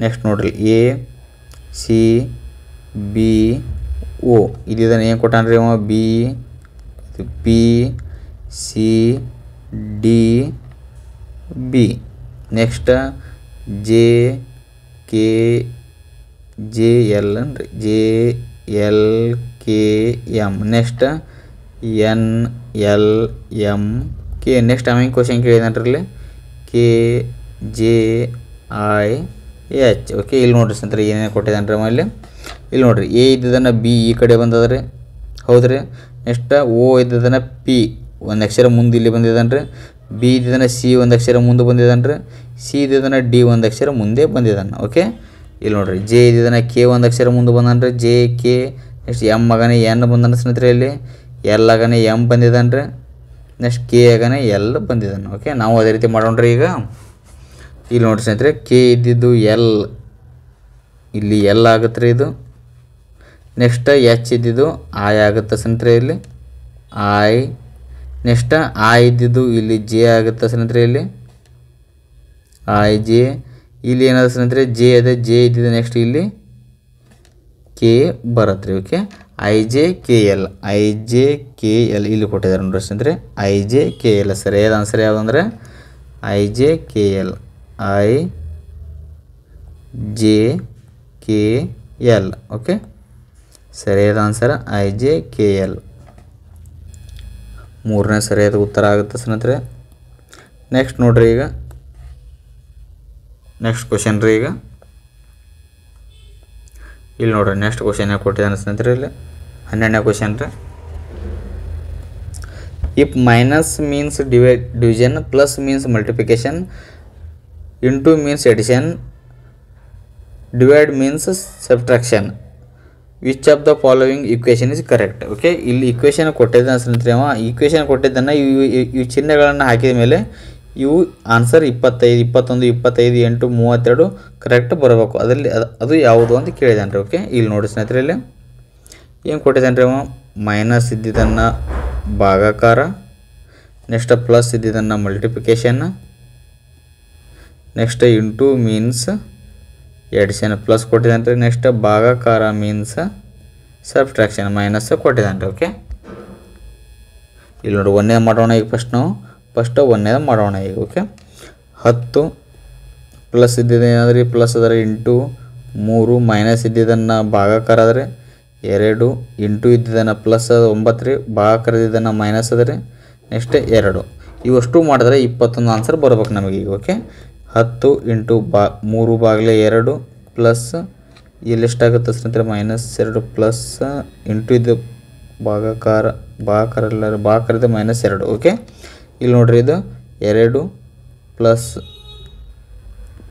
ನೆಕ್ಸ್ಟ್ ನೋಡ್ರಿ ಎ ಸಿ ಬಿ ಓ ಇದನ್ನು ಏನು ಕೊಟ್ಟಾನ್ರಿ ಅವ B P C D B next J K J L ಅಂದ್ರೆ J L K M next N L M K next ಆಮೇಲೆ ಕ್ವಶನ್ ಇಲ್ಲಿ K J I H okay ಇಲ್ಲಿ ನೋಡ್ರಿ ಸಂತರ ಏನೇನು ಕೊಟ್ಟಿದ್ದಾನೆ ರೀ ಆಮೇಲೆ ಇಲ್ಲಿ ನೋಡ್ರಿ ಎ ಇದ್ದದನ್ನು ಬಿ ಈ ಕಡೆ ಬಂದದ ರೀ ಹೌದು ರೀ ನೆಕ್ಸ್ಟ್ ಓ ಇದ್ದದನ್ನು ಪಿ ಒಂದು ಅಕ್ಷರ ಮುಂದೆ ಇಲ್ಲಿ ಬಂದಿದ್ದಾನೆ ರೀ ಬಿ ಇದ್ದದನ್ನು ಸಿ ಒಂದು ಅಕ್ಷರ ಮುಂದೆ ಬಂದಿದ್ದಾನೆ ರೀ ಸಿ ಇದ್ದದನ್ನು ಡಿ ಒಂದು ಅಕ್ಷರ ಮುಂದೆ ಬಂದಿದ್ದಾನೆ ಓಕೆ ಇಲ್ಲಿ ನೋಡ್ರಿ ಜೆ ಇದ್ದದನ್ನು ಕೆ ಒಂದು ಅಕ್ಷರ ಮುಂದೆ ಬಂದಾನೆ ರೀ ಜೆ ಕೆ ನೆಕ್ಸ್ಟ್ ಎಮ್ ಮಗನೆ ಎನ್ ಬಂದಾನೆ ಸ್ನೇಹಿತರೆ ಇಲ್ಲಿ ಆಗಾನೆ ಎಮ್ ಬಂದಿದ್ದಾನೆ ರೀ ನೆಕ್ಸ್ಟ್ ಕೆ ಆಗನೇ ಎಲ್ ಬಂದಿದ್ದಾನೆ ಓಕೆ ನಾವು ಅದೇ ರೀತಿ ಮಾಡೋಣ್ರಿ ಈಗ ಇಲ್ಲಿ ನೋಡಿ ಸ್ನೇಹಿತರೆ ಕೆ ಇದ್ದಿದ್ದು ಎಲ್ ಇಲ್ಲಿ ಎಲ್ ಆಗುತ್ತೆ ರೀ ಇದು ನೆಕ್ಸ್ಟ್ ಎಚ್ ಇದ್ದಿದ್ದು ಆಯ್ ಆಗುತ್ತೆ ಸ್ನೇಹಿತರೆ ಇಲ್ಲಿ ಆಯ್ ನೆಕ್ಸ್ಟ್ ಆ ಇದ್ದಿದ್ದು ಇಲ್ಲಿ ಜೆ ಆಗುತ್ತೆ ಸ್ನೇಹಿತರೆ ಇಲ್ಲಿ ಆಯ್ ಜೆ ಇಲ್ಲಿ ಏನಾದ್ರು ಸ್ನೇಹಿತರೆ ಜೆ ಅದೇ ಜೆ ಇದ್ದಿದ್ದು ನೆಕ್ಸ್ಟ್ ಇಲ್ಲಿ ಕೆ ಬರುತ್ತೆ ರೀ okay I J K L I J K L ಇಲ್ಲಿ ಕೊಟ್ಟಿದ್ದಾರೆ ನೋಡಿ ಸ್ನೇಹಿತರೆ ಐ ಜೆ ಕೆ ಎಲ್ ಸರಿಯಾದ ಆನ್ಸರ್ ಯಾವುದಂದ್ರೆ I J K L I J K L okay ಸರಿಯಾದ answer I J K L ಮೂರನೇ ಸರಿಯಾದ ಉತ್ತರ ಆಗುತ್ತೆ ಸ್ನೇಹಿತರೆ ನೆಕ್ಸ್ಟ್ ನೋಡ್ರಿ ಈಗ ನೆಕ್ಸ್ಟ್ ಕ್ವಶನ್ ರೀ ಈಗ ಇಲ್ಲಿ ನೋಡ್ರಿ ನೆಕ್ಸ್ಟ್ ಕ್ವಶನ್ ಯಾಕೆ ಕೊಟ್ಟಿದ್ದಾನೆ ಸ್ನೇಹಿತರೆ ಇಲ್ಲಿ ಹನ್ನೆರಡನೇ ಕ್ವಶನ್ ರೀ ಇಫ್ ಮೈನಸ್ ಮೀನ್ಸ್ ಡಿವೈ division plus means multiplication into means addition divide means subtraction which of the following equation is correct okay ಇಲ್ಲಿ ಇಕ್ವೇಷನ್ ಕೊಟ್ಟಿದ್ದೆ ಅನ್ಸಂತ್ರಿ ಅವ ಇಕ್ವೇಷನ್ ಕೊಟ್ಟಿದ್ದನ್ನು ಇವು ಇವು ಚಿಹ್ನೆಗಳನ್ನು ಹಾಕಿದ ಮೇಲೆ ಇವು ಆನ್ಸರ್ ಇಪ್ಪತ್ತೈದು ಇಪ್ಪತ್ತೊಂದು ಇಪ್ಪತ್ತೈದು ಎಂಟು ಮೂವತ್ತೆರಡು ಕರೆಕ್ಟ್ ಬರಬೇಕು ಅದರಲ್ಲಿ ಅದು ಯಾವುದು ಅಂತ ಕೇಳಿದಾನೆ ರೀ ಓಕೆ ಇಲ್ಲಿ ನೋಡಿ ಸ್ನೇಹಿತರೆ ಇಲ್ಲಿ ಏನು ಕೊಟ್ಟಿದ್ದಾನೆ ರೀ ಅವ ಮೈನಸ್ ಇದ್ದಿದ್ದನ್ನು ಭಾಗಾಕಾರ ನೆಕ್ಸ್ಟ್ ಪ್ಲಸ್ ಇದ್ದಿದ್ದನ್ನು multiplication next into means addition plus ಕೊಟ್ಟಿದ್ದಾನೆ ರೀ ನೆಕ್ಸ್ಟ್ ಭಾಗಾಕಾರ ಮೀನ್ಸ್ ಸಬ್ಸ್ಟ್ರಾಕ್ಷನ್ ಮೈನಸ್ ಕೊಟ್ಟಿದ್ದಾನೆ ರೀ ಓಕೆ ಇಲ್ಲಿ ನೋಡಿ ಒಂದೇ ಮಾಡೋಣ ಈಗ ಫಸ್ಟ್ ನಾವು ಫಸ್ಟ್ ಒಂದೇದು ಮಾಡೋಣ ಈಗ ಓಕೆ ಹತ್ತು ಪ್ಲಸ್ ಇದ್ದಿದ್ದೇನಾದ್ರೆ ಪ್ಲಸ್ ಅದರ ಇಂಟು ಮೂರು ಮೈನಸ್ ಇದ್ದಿದ್ದನ್ನು ಭಾಗಾಕಾರ ಆದರೆ ಎರಡು ಇಂಟು ಇದ್ದಿದ್ದಾನೆ ಪ್ಲಸ್ ಅದು ಒಂಬತ್ತು ರೀ ಭಾಳ ಮೈನಸ್ ಅದ ರೀ ನೆಕ್ಸ್ಟ್ ಎರಡು ಇವಷ್ಟು ಮಾಡಿದ್ರೆ ಇಪ್ಪತ್ತೊಂದು ಆನ್ಸರ್ ಬರ್ಬೇಕು ನಮಗೆ ಈಗ ಓಕೆ ಹತ್ತು ಇಂಟು ಬಾ ಮೂರು ಬಾಗಿಲೆ ಎರಡು ಪ್ಲಸ್ ಇಲ್ಲಿ ಎಷ್ಟಾಗುತ್ತೆ ಅಂತಾರೆ ಮೈನಸ್ ಎರಡು ಪ್ಲಸ್ ಇಂಟು ಇದು ಭಾಗಾಕಾರ ಭಾಗಾಕಾರ ಎಲ್ಲ ಕರೆದ ಮೈನಸ್ ಎರಡು ಓಕೆ ಇಲ್ಲಿ ನೋಡ್ರಿ ಇದು ಎರಡು ಪ್ಲಸ್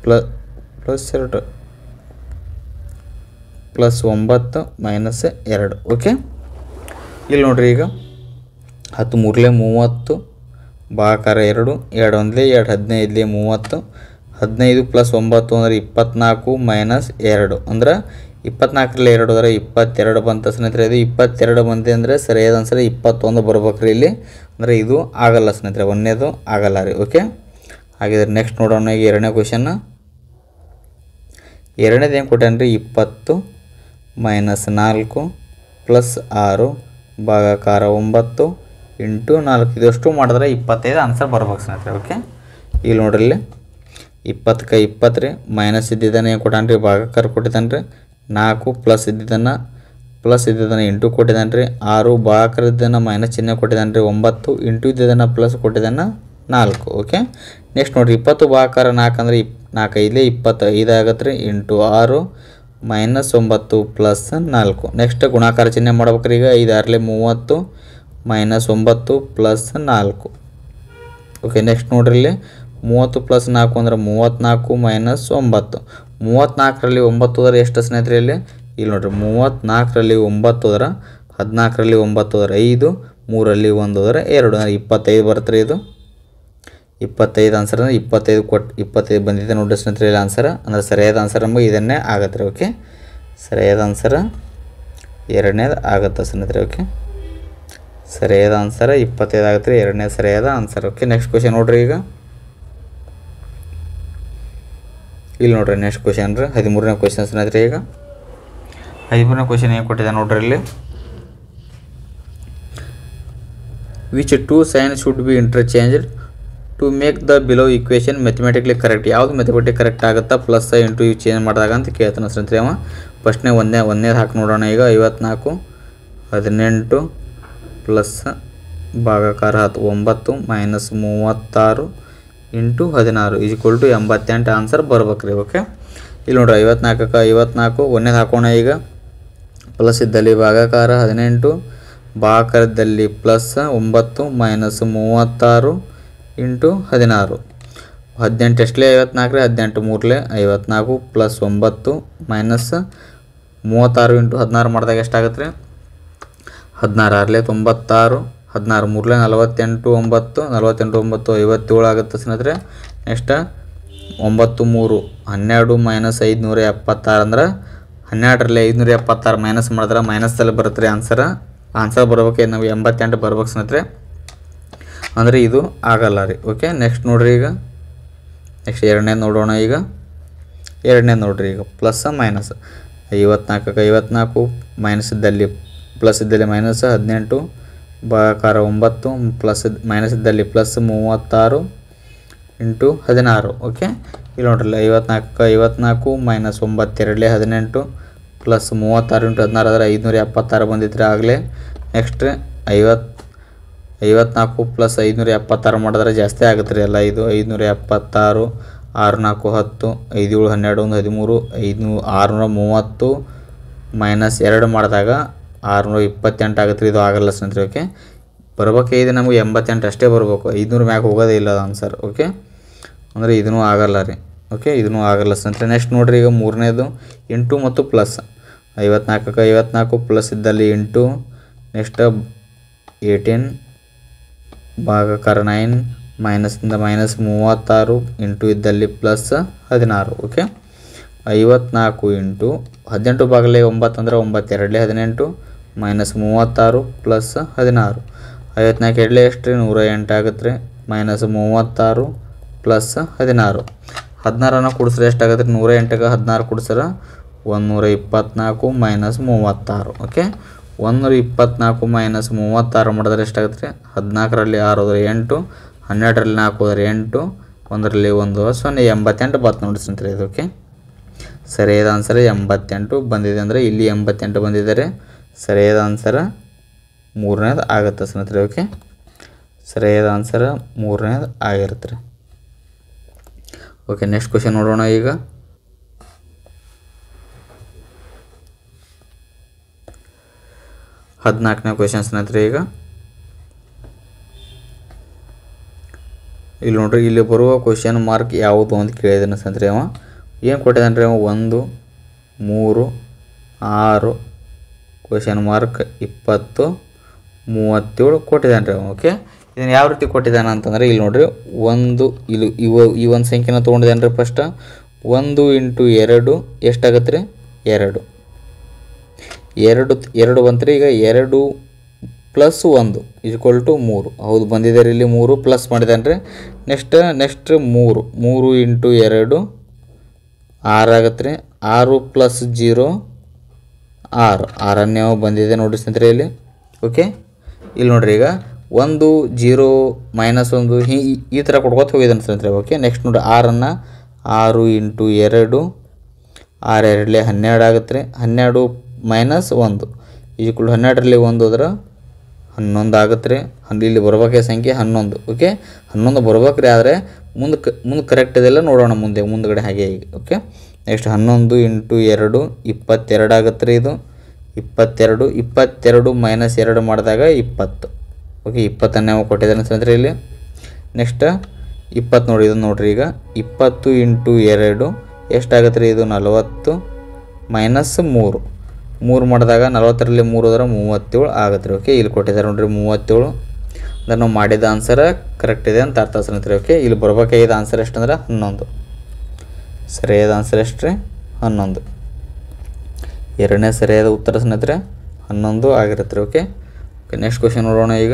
ಪ್ಲ ಪ್ಲಸ್ ಎರಡು ಪ್ಲಸ್ ಒಂಬತ್ತು ಮೈನಸ್ ಎರಡು ಓಕೆ ಇಲ್ಲಿ ನೋಡಿರಿ ಈಗ ಹತ್ತು ಮೂರಲೇ ಮೂವತ್ತು ಬಾಕಾರ ಎರಡು ಎರಡು ಒಂದಲೇ ಎರಡು ಹದಿನೈದಲೇ ಮೂವತ್ತು ಹದಿನೈದು ಪ್ಲಸ್ ಒಂಬತ್ತು ಅಂದರೆ ಇಪ್ಪತ್ನಾಲ್ಕು ಮೈನಸ್ ಎರಡು ಅಂದ್ರೆ ಇಪ್ಪತ್ನಾಲ್ಕರಲ್ಲಿ ಎರಡು ಅಂದರೆ ಇಪ್ಪತ್ತೆರಡು ಬಂತ ಸ್ನೇಹಿತರೆ ಇದು ಇಪ್ಪತ್ತೆರಡು ಬಂದೆ ಅಂದರೆ ಸರಿಯಾದ ಅನ್ಸರಿ ಇಪ್ಪತ್ತೊಂದು ಬರ್ಬೇಕ್ರಿ ಇಲ್ಲಿ ಅಂದರೆ ಇದು ಆಗಲ್ಲ ಸ್ನೇಹಿತರೆ ಒಂದನೇದು ಆಗಲ್ಲ ರೀ ಓಕೆ ಹಾಗಿದ್ರೆ ನೆಕ್ಸ್ಟ್ ನೋಡೋಣ ಈಗ ಎರಡನೇ ಕ್ವಶನ್ ಎರಡನೇದು ಏನು ಕೊಟ್ಟೇನೆ ರೀ ಇಪ್ಪತ್ತು ಮೈನಸ್ ನಾಲ್ಕು ಪ್ಲಸ್ ಆರು ಭಾಗಾಕಾರ ಒಂಬತ್ತು ಇಂಟು ನಾಲ್ಕು ಇದಷ್ಟು ಮಾಡಿದ್ರೆ ಇಪ್ಪತ್ತೈದು ಆನ್ಸರ್ ಬರ್ಬೇಕು ಸ್ನೇಹಿತರೆ ಓಕೆ ಇಲ್ಲಿ ನೋಡ್ರಿ ಇಲ್ಲಿ ಇಪ್ಪತ್ತಕ್ಕೆ ಇಪ್ಪತ್ತು ರೀ ಮೈನಸ್ ಇದ್ದಿದ್ದಾನೆ ಕೊಟ್ಟಾನೆ ರೀ ಭಾಗಾಕಾರ ಕೊಟ್ಟಿದ್ದಾನೆ ರೀ ನಾಲ್ಕು ಪ್ಲಸ್ ಇದ್ದಿದ್ದಾನೆ ಪ್ಲಸ್ ಇದ್ದಿದ್ದಾನೆ ಇಂಟು ಕೊಟ್ಟಿದ್ದಾನೆ ರೀ ಆರು ಭಾಗಾಕಾರ ಇದ್ದಾನೆ ಮೈನಸ್ ಚಿಹ್ನೆ ಕೊಟ್ಟಿದ್ದಾನೆ ರೀ ಒಂಬತ್ತು ಇಂಟು ಇದ್ದಿದ್ದಾನೆ ಪ್ಲಸ್ ಕೊಟ್ಟಿದ್ದಾನೆ ನಾಲ್ಕು ಓಕೆ ನೆಕ್ಸ್ಟ್ ನೋಡಿರಿ ಇಪ್ಪತ್ತು ಭಾಗಾಕಾರ ನಾಲ್ಕು ಅಂದರೆ ಇಪ್ ನಾಲ್ಕೈದು ಇಪ್ಪತ್ತೈದು ಆಗತ್ತೆ ರೀ ಎಂಟು ಆರು ಮೈನಸ್ ಒಂಬತ್ತು ಪ್ಲಸ್ ನಾಲ್ಕು ನೆಕ್ಸ್ಟ್ ಗುಣಾಕಾರ ಚಿಹ್ನೆ ಮಾಡ್ಬೇಕ್ರಿ ಈಗ ಐದಾರಲಿ ಮೂವತ್ತು ಮೈನಸ್ ಒಂಬತ್ತು ಪ್ಲಸ್ ನಾಲ್ಕು ಓಕೆ ನೆಕ್ಸ್ಟ್ ನೋಡ್ರಿ ಇಲ್ಲಿ ಮೂವತ್ತು ಪ್ಲಸ್ ನಾಲ್ಕು ಅಂದ್ರೆ ಮೂವತ್ತ್ನಾಲ್ಕು ಮೈನಸ್ ಒಂಬತ್ತು ಮೂವತ್ತ್ನಾಲ್ಕರಲ್ಲಿ ಒಂಬತ್ತು ಅದರ ಎಷ್ಟು ಸ್ನೇಹಿತರೆ ಇಲ್ಲಿ ಇಲ್ಲಿ ನೋಡ್ರಿ ಮೂವತ್ತ್ನಾಲ್ಕರಲ್ಲಿ ಒಂಬತ್ತು ಅದರ ಹದಿನಾಲ್ಕರಲ್ಲಿ ಒಂಬತ್ತು ಅದರ ಐದು ಮೂರಲ್ಲಿ ಒಂದು ಅದರ ಎರಡು ಇಪ್ಪತ್ತೈದು ಬರ್ತೀರಿ ಇದು ಇಪ್ಪತ್ತೈದು ಆನ್ಸರ್ ಅಂದರೆ ಇಪ್ಪತ್ತೈದು ಕೊಟ್ಟು ಇಪ್ಪತ್ತೈದು ಬಂದಿದೆ ನೋಡಿ ಸ್ನೇಹಿತರೆ ಆನ್ಸರ್ ಅಂದರೆ ಸರಿಯಾದ ಆನ್ಸರ್ ನಮಗೆ ಇದನ್ನೇ ಆಗತ್ತೆ ರೀ ಓಕೆ ಸರಿಯಾದ ಆನ್ಸರ್ ಎರಡನೇದು ಆಗತ್ತೆ ಸ್ನೇಹಿತರೆ ಓಕೆ ಸರಿಯಾದ ಆನ್ಸರ್ ಇಪ್ಪತ್ತೈದು ಆಗುತ್ತೆ ಎರಡನೇ ಸರಿಯಾದ ಆನ್ಸರ್ ಓಕೆ ನೆಕ್ಸ್ಟ್ ಕ್ವಶನ್ ನೋಡ್ರಿ ಈಗ ಇಲ್ಲಿ ನೋಡ್ರಿ ನೆಕ್ಸ್ಟ್ ಕ್ವಶನ್ ರೀ ಹದಿಮೂರನೇ ಕ್ವಶನ್ ಸ್ನೇಹಿತರೆ ಈಗ ಹದಿಮೂರನೇ ಕ್ವಶನ್ ಏನು ಕೊಟ್ಟಿದೆ ನೋಡ್ರಿ ಇಲ್ಲಿ which two signs should be interchanged to make the below equation mathematically correct ಯಾವುದು ಮೆಥಮೆಟಿಕ್ ಕರೆಕ್ಟ್ ಆಗುತ್ತಾ ಪ್ಲಸ್ ಇಂಟು ಇವು ಚೇಂಜ್ ಮಾಡಿದಾಗ ಅಂತ ಕೇಳ್ತಾನೆ ಸ್ನೇಹಿತರೆ ಅವ ಫಸ್ಟ್ನೇ ಒಂದೇ ಒಂದೇ ಹಾಕಿ ನೋಡೋಣ ಈಗ ಐವತ್ನಾಲ್ಕು ಹದಿನೆಂಟು ಪ್ಲಸ್ ಭಾಗಕಾರ ಹತ್ತು ಒಂಬತ್ತು ಮೈನಸ್ ಮೂವತ್ತಾರು ಇಂಟು ಹದಿನಾರು ಈಕ್ವಲ್ ಟು ಎಂಬತ್ತೆಂಟು ಆನ್ಸರ್ ಬರ್ಬೇಕ್ರಿ ಓಕೆ ಇಲ್ಲಿ ನೋಡ್ರಿ ಐವತ್ನಾಲ್ಕಕ್ಕೆ ಐವತ್ನಾಲ್ಕು ಒಂದೇದು ಹಾಕೋಣ ಈಗ ಪ್ಲಸ್ ಇದ್ದಲ್ಲಿ ಭಾಗಕಾರ ಹದಿನೆಂಟು ಭಾಗಕಾರದಲ್ಲಿ ಪ್ಲಸ್ ಒಂಬತ್ತು ಮೈನಸ್ ಮೂವತ್ತಾರು ಇಂಟು ಹದಿನಾರು ಹದಿನೆಂಟು ಎಷ್ಟಲೇ ಐವತ್ನಾಲ್ಕರೆ ಹದಿನೆಂಟು ಮೂರಲೆ ಐವತ್ನಾಲ್ಕು ಪ್ಲಸ್ ಒಂಬತ್ತು ಮೈನಸ್ ಮೂವತ್ತಾರು ಇಂಟು ಹದಿನಾರು ಮಾಡಿದಾಗ ಎಷ್ಟಾಗತ್ತೆ ರೀ ಹದಿನಾರು ಆರಲೆ ತೊಂಬತ್ತಾರು ಹದಿನಾರು ಮೂರಲೆ ನಲವತ್ತೆಂಟು ಒಂಬತ್ತು ನಲವತ್ತೆಂಟು ಒಂಬತ್ತು ಐವತ್ತೇಳು ಆಗುತ್ತೆ ಸ್ನೇಹಿತರೆ ನೆಕ್ಸ್ಟ್ ಒಂಬತ್ತು ಮೂರು ಹನ್ನೆರಡು ಮೈನಸ್ ಐದುನೂರ ಎಪ್ಪತ್ತಾರು ಅಂದ್ರೆ ಹನ್ನೆರಡರಲ್ಲಿ ಐದುನೂರ ಎಪ್ಪತ್ತಾರು ಮೈನಸ್ ಮಾಡಿದ್ರೆ ಮೈನಸಲ್ಲಿ ಬರುತ್ತೆ ರೀ ಆನ್ಸರ್ ಆನ್ಸರ್ ಬರ್ಬೇಕು ನಾವು ಎಂಬತ್ತೆಂಟು ಬರ್ಬೇಕು ಸ್ನೇಹಿತರೆ ಅಂದರೆ ಇದು ಆಗಲ್ಲ ರೀ ಓಕೆ ನೆಕ್ಸ್ಟ್ ನೋಡ್ರಿ ಈಗ ನೆಕ್ಸ್ಟ್ ಎರಡನೇ ನೋಡೋಣ ಈಗ ಎರಡನೇ ನೋಡಿರಿ ಈಗ ಪ್ಲಸ್ ಮೈನಸ್ ಐವತ್ನಾಲ್ಕಕ್ಕೆ ಐವತ್ನಾಲ್ಕು ಮೈನಸ್ ಇದ್ದಲ್ಲಿ ಪ್ಲಸ್ ಇದ್ದಲ್ಲಿ ಮೈನಸ್ ಹದಿನೆಂಟು ಬಾಕಾರ ಒಂಬತ್ತು ಪ್ಲಸ್ ಮೈನಸ್ ಇದ್ದಲ್ಲಿ ಪ್ಲಸ್ ಮೂವತ್ತಾರು ಇಂಟು ಹದಿನಾರು ಓಕೆ ಇಲ್ಲಿ ನೋಡ್ರಿ ಐವತ್ನಾಲ್ಕು ಐವತ್ನಾಲ್ಕು ಮೈನಸ್ ಒಂಬತ್ತೆರಡಲೆ ಹದಿನೆಂಟು ಪ್ಲಸ್ ಮೂವತ್ತಾರು ಇಂಟು ಹದಿನಾರು ಆದರೆ ಐದುನೂರ ಎಪ್ಪತ್ತಾರು ಬಂದಿದ್ರೆ ಆಗಲೇ ನೆಕ್ಸ್ಟ್ ಐವತ್ತು ಐವತ್ನಾಲ್ಕು ಪ್ಲಸ್ ಐದುನೂರ ಎಪ್ಪತ್ತಾರು ಮಾಡಿದ್ರೆ ಜಾಸ್ತಿ ಆಗುತ್ತೆ ರೀ ಎಲ್ಲ ಇದು ಐದುನೂರ ಎಪ್ಪತ್ತಾರು ಆರು ನಾಲ್ಕು ಹತ್ತು ಐದೇಳು ಹನ್ನೆರಡು ಒಂದು ಹದಿಮೂರು ಐದುನೂ ಆರುನೂರ ಮೂವತ್ತು ಮೈನಸ್ ಎರಡು ಮಾಡಿದಾಗ ಆರುನೂರ ಇಪ್ಪತ್ತೆಂಟು ಆಗುತ್ತೆ ರೀ ಇದು ಆಗಲ್ಲ ಸ್ನೇಹಿತರೆ ಓಕೆ ಬರ್ಬೇಕೈದು ನಮಗೆ ಎಂಬತ್ತೆಂಟು ಅಷ್ಟೇ ಬರಬೇಕು ಐದುನೂರು ಮ್ಯಾಕ್ ಹೋಗೋದೇ ಇಲ್ಲ ಆನ್ಸರ್ ಓಕೆ ಅಂದರೆ ಇದೂ ಆಗಲ್ಲ ರೀ ಓಕೆ ಇದೂ ಆಗಲ್ಲ ಸ್ನೇಹಿತರೆ ನೆಕ್ಸ್ಟ್ ನೋಡಿರಿ ಈಗ ಮೂರನೇದು ಎಂಟು ಮತ್ತು ಪ್ಲಸ್ ಐವತ್ನಾಲ್ಕಕ್ಕೆ ಐವತ್ನಾಲ್ಕು ಪ್ಲಸ್ ಇದ್ದಲ್ಲಿ ಎಂಟು ನೆಕ್ಸ್ಟ್ ಏಯ್ಟೀನ್ ಭಾಗಕರ ನೈನ್ ಮೈನಸ್ನಿಂದ ಮೈನಸ್ ಮೂವತ್ತಾರು ಇಂಟು ಇದ್ದಲ್ಲಿ ಪ್ಲಸ್ ಹದಿನಾರು ಓಕೆ ಐವತ್ನಾಲ್ಕು ಇಂಟು ಹದಿನೆಂಟು ಬಾಗಿಲೆ ಒಂಬತ್ತಂದ್ರೆ ಅಂದರೆ ಹದಿನೆಂಟು ಮೈನಸ್ ಮೂವತ್ತಾರು ಪ್ಲಸ್ ಹದಿನಾರು ಐವತ್ನಾಲ್ಕು ಎರಡಲೇ ಎಷ್ಟು ರೀ ನೂರ ಎಂಟು ಆಗುತ್ತೆ ರೀ ಮೈನಸ್ ಮೂವತ್ತಾರು ಪ್ಲಸ್ ಹದಿನಾರು ಹದಿನಾರನ್ನು ಕುಡಿಸ್ರೆ ಎಷ್ಟಾಗತ್ತೆ ರೀ ನೂರ ಎಂಟಕ್ಕೆ ಹದಿನಾರು ಕುಡಿಸ್ರೆ ಒಂದು ನೂರ ಇಪ್ಪತ್ನಾಲ್ಕು ಮೈನಸ್ ಮೂವತ್ತಾರು ಓಕೆ ಒಂದ್ರ ಇಪ್ಪತ್ನಾಲ್ಕು ಮೈನಸ್ ಮೂವತ್ತಾರು ಮಾಡಿದ್ರೆ ಎಷ್ಟಾಗುತ್ತೆ ರೀ ಹದಿನಾಲ್ಕರಲ್ಲಿ ಆರು ಹೋದರೆ ಎಂಟು ಹನ್ನೆರಡರಲ್ಲಿ ನಾಲ್ಕು ಹೋದ್ರೆ ಎಂಟು ಒಂದರಲ್ಲಿ ಒಂದು ಸೊನ್ನೆ ಎಂಬತ್ತೆಂಟು ಬತ್ತು ನೋಡಿ ಸ್ನೇಹಿತರೆ ಇದಕ್ಕೆ ಸರಿಯಾದ ಆನ್ಸರ್ ಎಂಬತ್ತೆಂಟು ಬಂದಿದೆ ಅಂದರೆ ಇಲ್ಲಿ ಎಂಬತ್ತೆಂಟು ಬಂದಿದ್ದಾರೆ ಸರಿಯಾದ ಆನ್ಸರ ಮೂರನೇದು ಆಗುತ್ತೆ ಸ್ನೇಹಿತರೆ ಓಕೆ ಸರಿಯಾದ ಆನ್ಸರ್ ಮೂರನೇದು ಆಗಿರುತ್ತೆ ರೀ ಓಕೆ ನೆಕ್ಸ್ಟ್ ಕ್ವಶನ್ ನೋಡೋಣ ಈಗ ಹದಿನಾಲ್ಕನೇ ಕ್ವೆಶನ್ಸ್ ನಂತರ ಈಗ ಇಲ್ಲಿ ನೋಡ್ರಿ ಇಲ್ಲಿ ಬರುವ ಕ್ವೆಶನ್ ಮಾರ್ಕ್ ಯಾವುದು ಅಂತ ಕೇಳಿದಾನೆ ಸಂತ್ರಿ ಅವ ಏನು ಕೊಟ್ಟಿದ್ದಾನೆ ರೀ ಅವ ಒಂದು ಮೂರು ಆರು ಕ್ವೆಶನ್ ಮಾರ್ಕ್ ಇಪ್ಪತ್ತು ಮೂವತ್ತೇಳು ಕೊಟ್ಟಿದ್ದಾನೆ ರೀ ಓಕೆ ಇದನ್ನು ಯಾವ ರೀತಿ ಕೊಟ್ಟಿದ್ದಾನೆ ಅಂತಂದರೆ ಇಲ್ಲಿ ನೋಡ್ರಿ ಒಂದು ಇಲ್ಲಿ ಇವ ಈ ಒಂದು ಸಂಖ್ಯೆನ ತೊಗೊಂಡಿದ್ದಾನೆ ರೀ ಫಸ್ಟ್ ಒಂದು ಇಂಟು ಎರಡು ಎಷ್ಟಾಗತ್ತೆ ರೀ ಎರಡು ಎರಡು ಎರಡು ಬಂತರೆ ಈಗ ಎರಡು ಪ್ಲಸ್ ಒಂದು ಈಕ್ವಲ್ ಟು ಮೂರು ಹೌದು ರೀ ಇಲ್ಲಿ ಮೂರು ಪ್ಲಸ್ ರೀ ನೆಕ್ಸ್ಟ್ ನೆಕ್ಸ್ಟ್ ಮೂರು ಮೂರು ಇಂಟು ಎರಡು ಆರು ಆಗತ್ತೆ ರೀ ಆರು ಪ್ಲಸ್ ಜೀರೋ ಆರು ಆರನ್ನೇ ಬಂದಿದೆ ನೋಡಿರಿ ಸ್ನೇಹಿತರೆ ಇಲ್ಲಿ ಓಕೆ ಇಲ್ಲಿ ನೋಡಿರಿ ಈಗ ಒಂದು ಜೀರೋ ಮೈನಸ್ ಒಂದು ಹೀ ಈ ಥರ ಕೊಡ್ಕೊತ ಹೋಗಿದ್ದಾನೆ ಸ್ನೇಹಿತರೆ ಓಕೆ ನೆಕ್ಸ್ಟ್ ನೋಡಿ ಆರನ್ನು ಆರು ಇಂಟು ಎರಡು ಆರು ಎರಡಲೇ ಹನ್ನೆರಡು ಆಗತ್ತೆ ರೀ ಹನ್ನೆರಡು ಮೈನಸ್ ಒಂದು ಈಕ್ವಲ್ ಹನ್ನೆರಡರಲ್ಲಿ ಒಂದು ಹೋದ್ರೆ ಹನ್ನೊಂದು ಆಗುತ್ತೆ ರೀ ಅಲ್ಲಿ ಇಲ್ಲಿ ಬರ್ಬೇಕೇ ಸಂಖ್ಯೆ ಹನ್ನೊಂದು ಓಕೆ ಹನ್ನೊಂದು ಬರ್ಬೇಕ್ರಿ ಆದರೆ ಮುಂದೆ ಕ ಮುಂದೆ ಕರೆಕ್ಟ್ ಇದೆಲ್ಲ ನೋಡೋಣ ಮುಂದೆ ಮುಂದ್ಗಡೆ ಹಾಗೆ ಈಗ ಓಕೆ ನೆಕ್ಸ್ಟ್ ಹನ್ನೊಂದು ಇಂಟು ಎರಡು ಇಪ್ಪತ್ತೆರಡು ಆಗುತ್ತೆ ರೀ ಇದು ಇಪ್ಪತ್ತೆರಡು ಇಪ್ಪತ್ತೆರಡು ಮೈನಸ್ ಎರಡು ಮಾಡಿದಾಗ ಇಪ್ಪತ್ತು ಓಕೆ ಇಪ್ಪತ್ತನ್ನೇ ಕೊಟ್ಟಿದ್ದಾನೆ ಸ್ನೇಹಿತರೆ ಇಲ್ಲಿ ನೆಕ್ಸ್ಟ್ ಇಪ್ಪತ್ತು ನೋಡಿ ಇದು ನೋಡಿರಿ ಈಗ ಇಪ್ಪತ್ತು ಇಂಟು ಎರಡು ಎಷ್ಟಾಗತ್ತೆ ರೀ ಇದು ನಲವತ್ತು ಮೈನಸ್ ಮೂರು ಮೂರು ಮಾಡಿದಾಗ ನಲವತ್ತರಲ್ಲಿ ಮೂರು ಹೋದ್ರೆ ಮೂವತ್ತೇಳು ಆಗುತ್ತೆ ರೀ ಓಕೆ ಇಲ್ಲಿ ಕೊಟ್ಟಿದ್ದಾರೆ ನೋಡ್ರಿ ಮೂವತ್ತೇಳು ಅಂದ್ರೆ ನಾವು ಮಾಡಿದ ಆನ್ಸರ್ ಕರೆಕ್ಟ್ ಇದೆ ಅಂತ ಅರ್ಥ ಸ್ನೇಹಿತರೆ ಓಕೆ ಇಲ್ಲಿ ಬರ್ಬೇಕಾಗಿದ್ದ ಆನ್ಸರ್ ಎಷ್ಟಂದ್ರೆ ಹನ್ನೊಂದು ಸರಿಯಾದ ಆನ್ಸರ್ ಎಷ್ಟು ರೀ ಹನ್ನೊಂದು ಎರಡನೇ ಸರಿಯಾದ ಉತ್ತರ ಸ್ನೇಹಿತರೆ ಹನ್ನೊಂದು ಆಗಿರುತ್ತೆ ರೀ ಓಕೆ ಓಕೆ ನೆಕ್ಸ್ಟ್ ಕ್ವಶನ್ ನೋಡೋಣ ಈಗ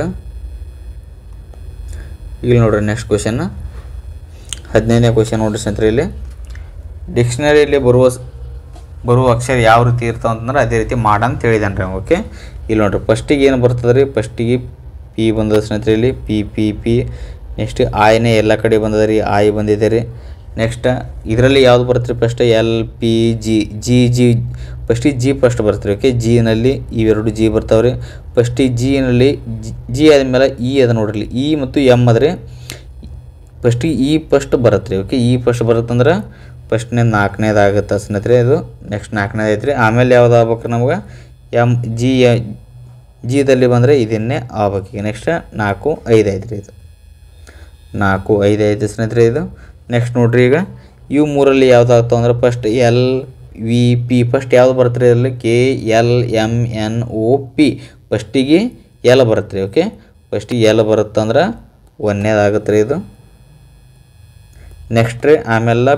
ಇಲ್ಲಿ ನೋಡ್ರಿ ನೆಕ್ಸ್ಟ್ ಕ್ವಶನ್ ಹದಿನೈದನೇ ಕ್ವಶನ್ ನೋಡ್ರಿ ಸ್ನೇಹಿತರೆ ಇಲ್ಲಿ ಡಿಕ್ಷನರಿಯಲ್ಲಿ ಬರುವ ಬರುವ ಅಕ್ಷರ ಯಾವ ರೀತಿ ಇರ್ತಾವ ಅಂತಂದ್ರೆ ಅದೇ ರೀತಿ ಮಾಡ ಅಂತ ಹೇಳಿದಾನೆ ರೀ ಓಕೆ ಇಲ್ಲಿ ನೋಡ್ರಿ ಫಸ್ಟಿಗೆ ಏನು ಬರ್ತದೆ ರೀ ಫಸ್ಟಿಗೆ ಪಿ ಬಂದದ ಸ್ನೇಹಿತರೆ ಇಲ್ಲಿ ಪಿ ಪಿ ಪಿ ನೆಕ್ಸ್ಟ್ ಆಯ್ನೇ ಎಲ್ಲ ಕಡೆ ಬಂದದ ರೀ ಆಯ್ ಬಂದಿದೆ ರೀ ನೆಕ್ಸ್ಟ್ ಇದರಲ್ಲಿ ಯಾವುದು ಬರುತ್ತೆ ರೀ first L P G G G ಫಸ್ಟಿಗೆ ಜಿ ಫಸ್ಟ್ ಬರ್ತೀರಿ ಓಕೆ ಜಿನಲ್ಲಿ ಇವೆರಡು ಜಿ ರೀ ಫಸ್ಟಿಗೆ ಜಿನಲ್ಲಿ ಜಿ ಆದಮೇಲೆ ಇ e ಅದ ನೋಡ್ರಿ ಇ e ಮತ್ತು ಎಮ್ ಅದ್ರಿ ಫಸ್ಟಿಗೆ ಇ ಫಸ್ಟ್ ಬರುತ್ತೆ ರೀ ಓಕೆ ಇ e ಫಸ್ಟ್ ಬರುತ್ತಂದ್ರೆ ಫಸ್ಟ್ನೇ ನಾಲ್ಕನೇದು ಆಗುತ್ತೆ ಸ್ನೇಹಿತರೆ ಇದು ನೆಕ್ಸ್ಟ್ ನಾಲ್ಕನೇದು ಐತ್ರಿ ಆಮೇಲೆ ಯಾವ್ದು ಆಗ್ಬೇಕು ನಮ್ಗೆ ಎಮ್ ಜಿ ಜಿದಲ್ಲಿ ಬಂದರೆ ಇದನ್ನೇ ಆಗ್ಬೇಕು ನೆಕ್ಸ್ಟ್ ನಾಲ್ಕು ಐದು ಐತ್ರಿ ಇದು ನಾಲ್ಕು ಐದು ಐತೆ ಸ್ನೇಹಿತರೆ ಇದು ನೆಕ್ಸ್ಟ್ ನೋಡ್ರಿ ಈಗ ಇವು ಮೂರಲ್ಲಿ ಯಾವ್ದಾಗ್ತಾವೆ ಅಂದ್ರೆ first L V P first ಯಾವ್ದು ಬರ್ತೀರಿ ಇದರಲ್ಲಿ K L M N O P ಫಸ್ಟಿಗೆ ಎಲ್ ಬರುತ್ತೆ ಓಕೆ ಫಸ್ಟ್ ಎಲ್ ಬರುತ್ತಂದ್ರೆ ಒಂದನೇದಾಗತ್ತೆ ರೀ ಇದು ನೆಕ್ಸ್ಟ್ ರೀ ಆಮೇಲೆ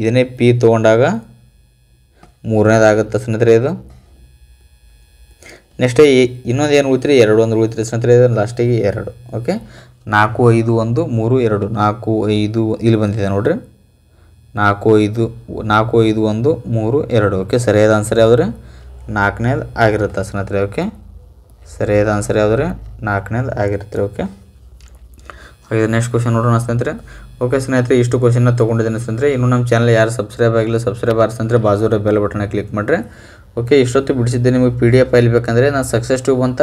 ಇದನ್ನೇ ಪಿ ತೊಗೊಂಡಾಗ ಮೂರನೇದಾಗುತ್ತೆ ಸ್ನೇಹಿತರೆ ಇದು ನೆಕ್ಸ್ಟ್ ಇನ್ನೊಂದು ಏನು ಉಳಿತ್ರಿ ಎರಡು ಒಂದು ಉಳಿತ್ರಿ ಸ್ನೇಹಿತರೆ ಇದು ಲಾಸ್ಟಿಗೆ ಎರಡು ಓಕೆ ನಾಲ್ಕು ಐದು ಒಂದು ಮೂರು ಎರಡು ನಾಲ್ಕು ಐದು ಇಲ್ಲಿ ಬಂದಿದೆ ನೋಡಿರಿ ನಾಲ್ಕು ಐದು ನಾಲ್ಕು ಐದು ಒಂದು ಮೂರು ಎರಡು ಓಕೆ ಸರಿಯಾದ ಆನ್ಸರ್ ಯಾವುದ್ರಿ ನಾಲ್ಕನೇದು ಆಗಿರುತ್ತೆ ಸ್ನೇಹಿತರೆ ಓಕೆ ಸರಿಯಾದ ಆನ್ಸರ್ ಯಾವುದ್ರಿ ನಾಲ್ಕನೇದು ಆಗಿರುತ್ತೆ ಓಕೆ ನೆಕ್ಸ್ಟ್ ಕ್ವಶನ್ ನೋಡೋಣ ಸ್ನೇಹಿತರೆ ಓಕೆ ಸ್ನೇಹಿತರೆ ಇಷ್ಟು ಕ್ವಶನ್ನ ತೊಗೊಂಡಿದ್ದೇನೆ ಅಂದರೆ ಇನ್ನು ನಮ್ಮ ಚಾನಲ್ ಯಾರು ಸಬ್ಸ್ಕ್ರೈಬ್ ಆಗಿಲ್ಲ ಸಬ್ಸ್ಕ್ರೈಬ್ ಆರಿಸಂದ್ರೆ ಬಾಜುರ ಬೆಲ್ ಬಟನ್ ಕ್ಲಿಕ್ ಮಾಡಿರಿ ಓಕೆ ಇಷ್ಟೊತ್ತು ಬಿಡಿಸಿದ್ದೆ ನಿಮಗೆ ಪಿ ಡಿ ಎಫ್ ಫೈಲ್ ಬೇಕಂದರೆ ನಾನು ಸಕ್ಸಸ್ ಟ್ಯೂಬ್ ಅಂತ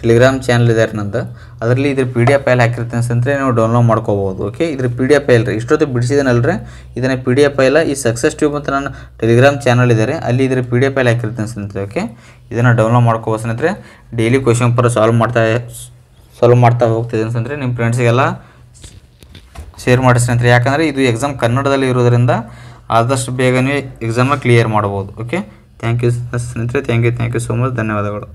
ಟೆಲಿಗ್ರಾಮ್ ಚಾನಲ್ ಇದೆ ನಂದು ಅದರಲ್ಲಿ ಇದ್ರ ಪಿ ಡಿ ಎಫ್ ಫೈಲ್ ಹಾಕಿರ್ತೀನಿ ಅಂತಂದರೆ ನೀವು ಡೌನ್ಲೋಡ್ ಮಾಡ್ಕೋಬೋದು ಓಕೆ ಇದ್ರ ಪಿ ಡಿ ಎಫ್ ಫೈಲ್ ರೀ ಇಷ್ಟೊತ್ತು ಬಿಡಿಸಿದನಲ್ರಿ ಇದನ್ನು ಪಿ ಡಿ ಎಫ್ ಫೈಲ ಈ ಸಕ್ಸಸ್ ಟ್ಯೂಬ್ ಅಂತ ನಾನು ಟೆಲಿಗ್ರಾಮ್ ಚಾನಲ್ ಇದ್ದಾರೆ ಅಲ್ಲಿ ಇದ್ರ ಪಿ ಡಿ ಎಫ್ ಫೈಲ್ ಹಾಕಿರ್ತೀನಿ ಅಂತಂದರೆ ಓಕೆ ಇದನ್ನು ಡೌನ್ಲೋಡ್ ಮಾಡ್ಕೋಬೋದು ಸ್ನೇಹಿತರೆ ಡೈಲಿ ಕ್ವಶನ್ ಪರ ಸಾಲ್ವ್ ಮಾಡ್ತಾ ಸಾಲ್ವ್ ಮಾಡ್ತಾ ಹೋಗ್ತಿದ್ದೀನಿ ಅಂತಂದರೆ ನಿಮ್ಮ ಫ್ರೆಂಡ್ಸಿಗೆಲ್ಲ ಶೇರ್ ಮಾಡಿ ಸ್ನೇಹಿತರೆ ಯಾಕಂದರೆ ಇದು ಎಕ್ಸಾಮ್ ಕನ್ನಡದಲ್ಲಿ ಇರೋದರಿಂದ ಆದಷ್ಟು ಬೇಗನೆ ಎಕ್ಸಾಮ್ನ ಕ್ಲಿಯರ್ ಮಾಡ್ಬೋದು ಓಕೆ ಥ್ಯಾಂಕ್ ಯು ಸ್ನೇಹಿತರೆ thank you thank you so much ಧನ್ಯವಾದಗಳು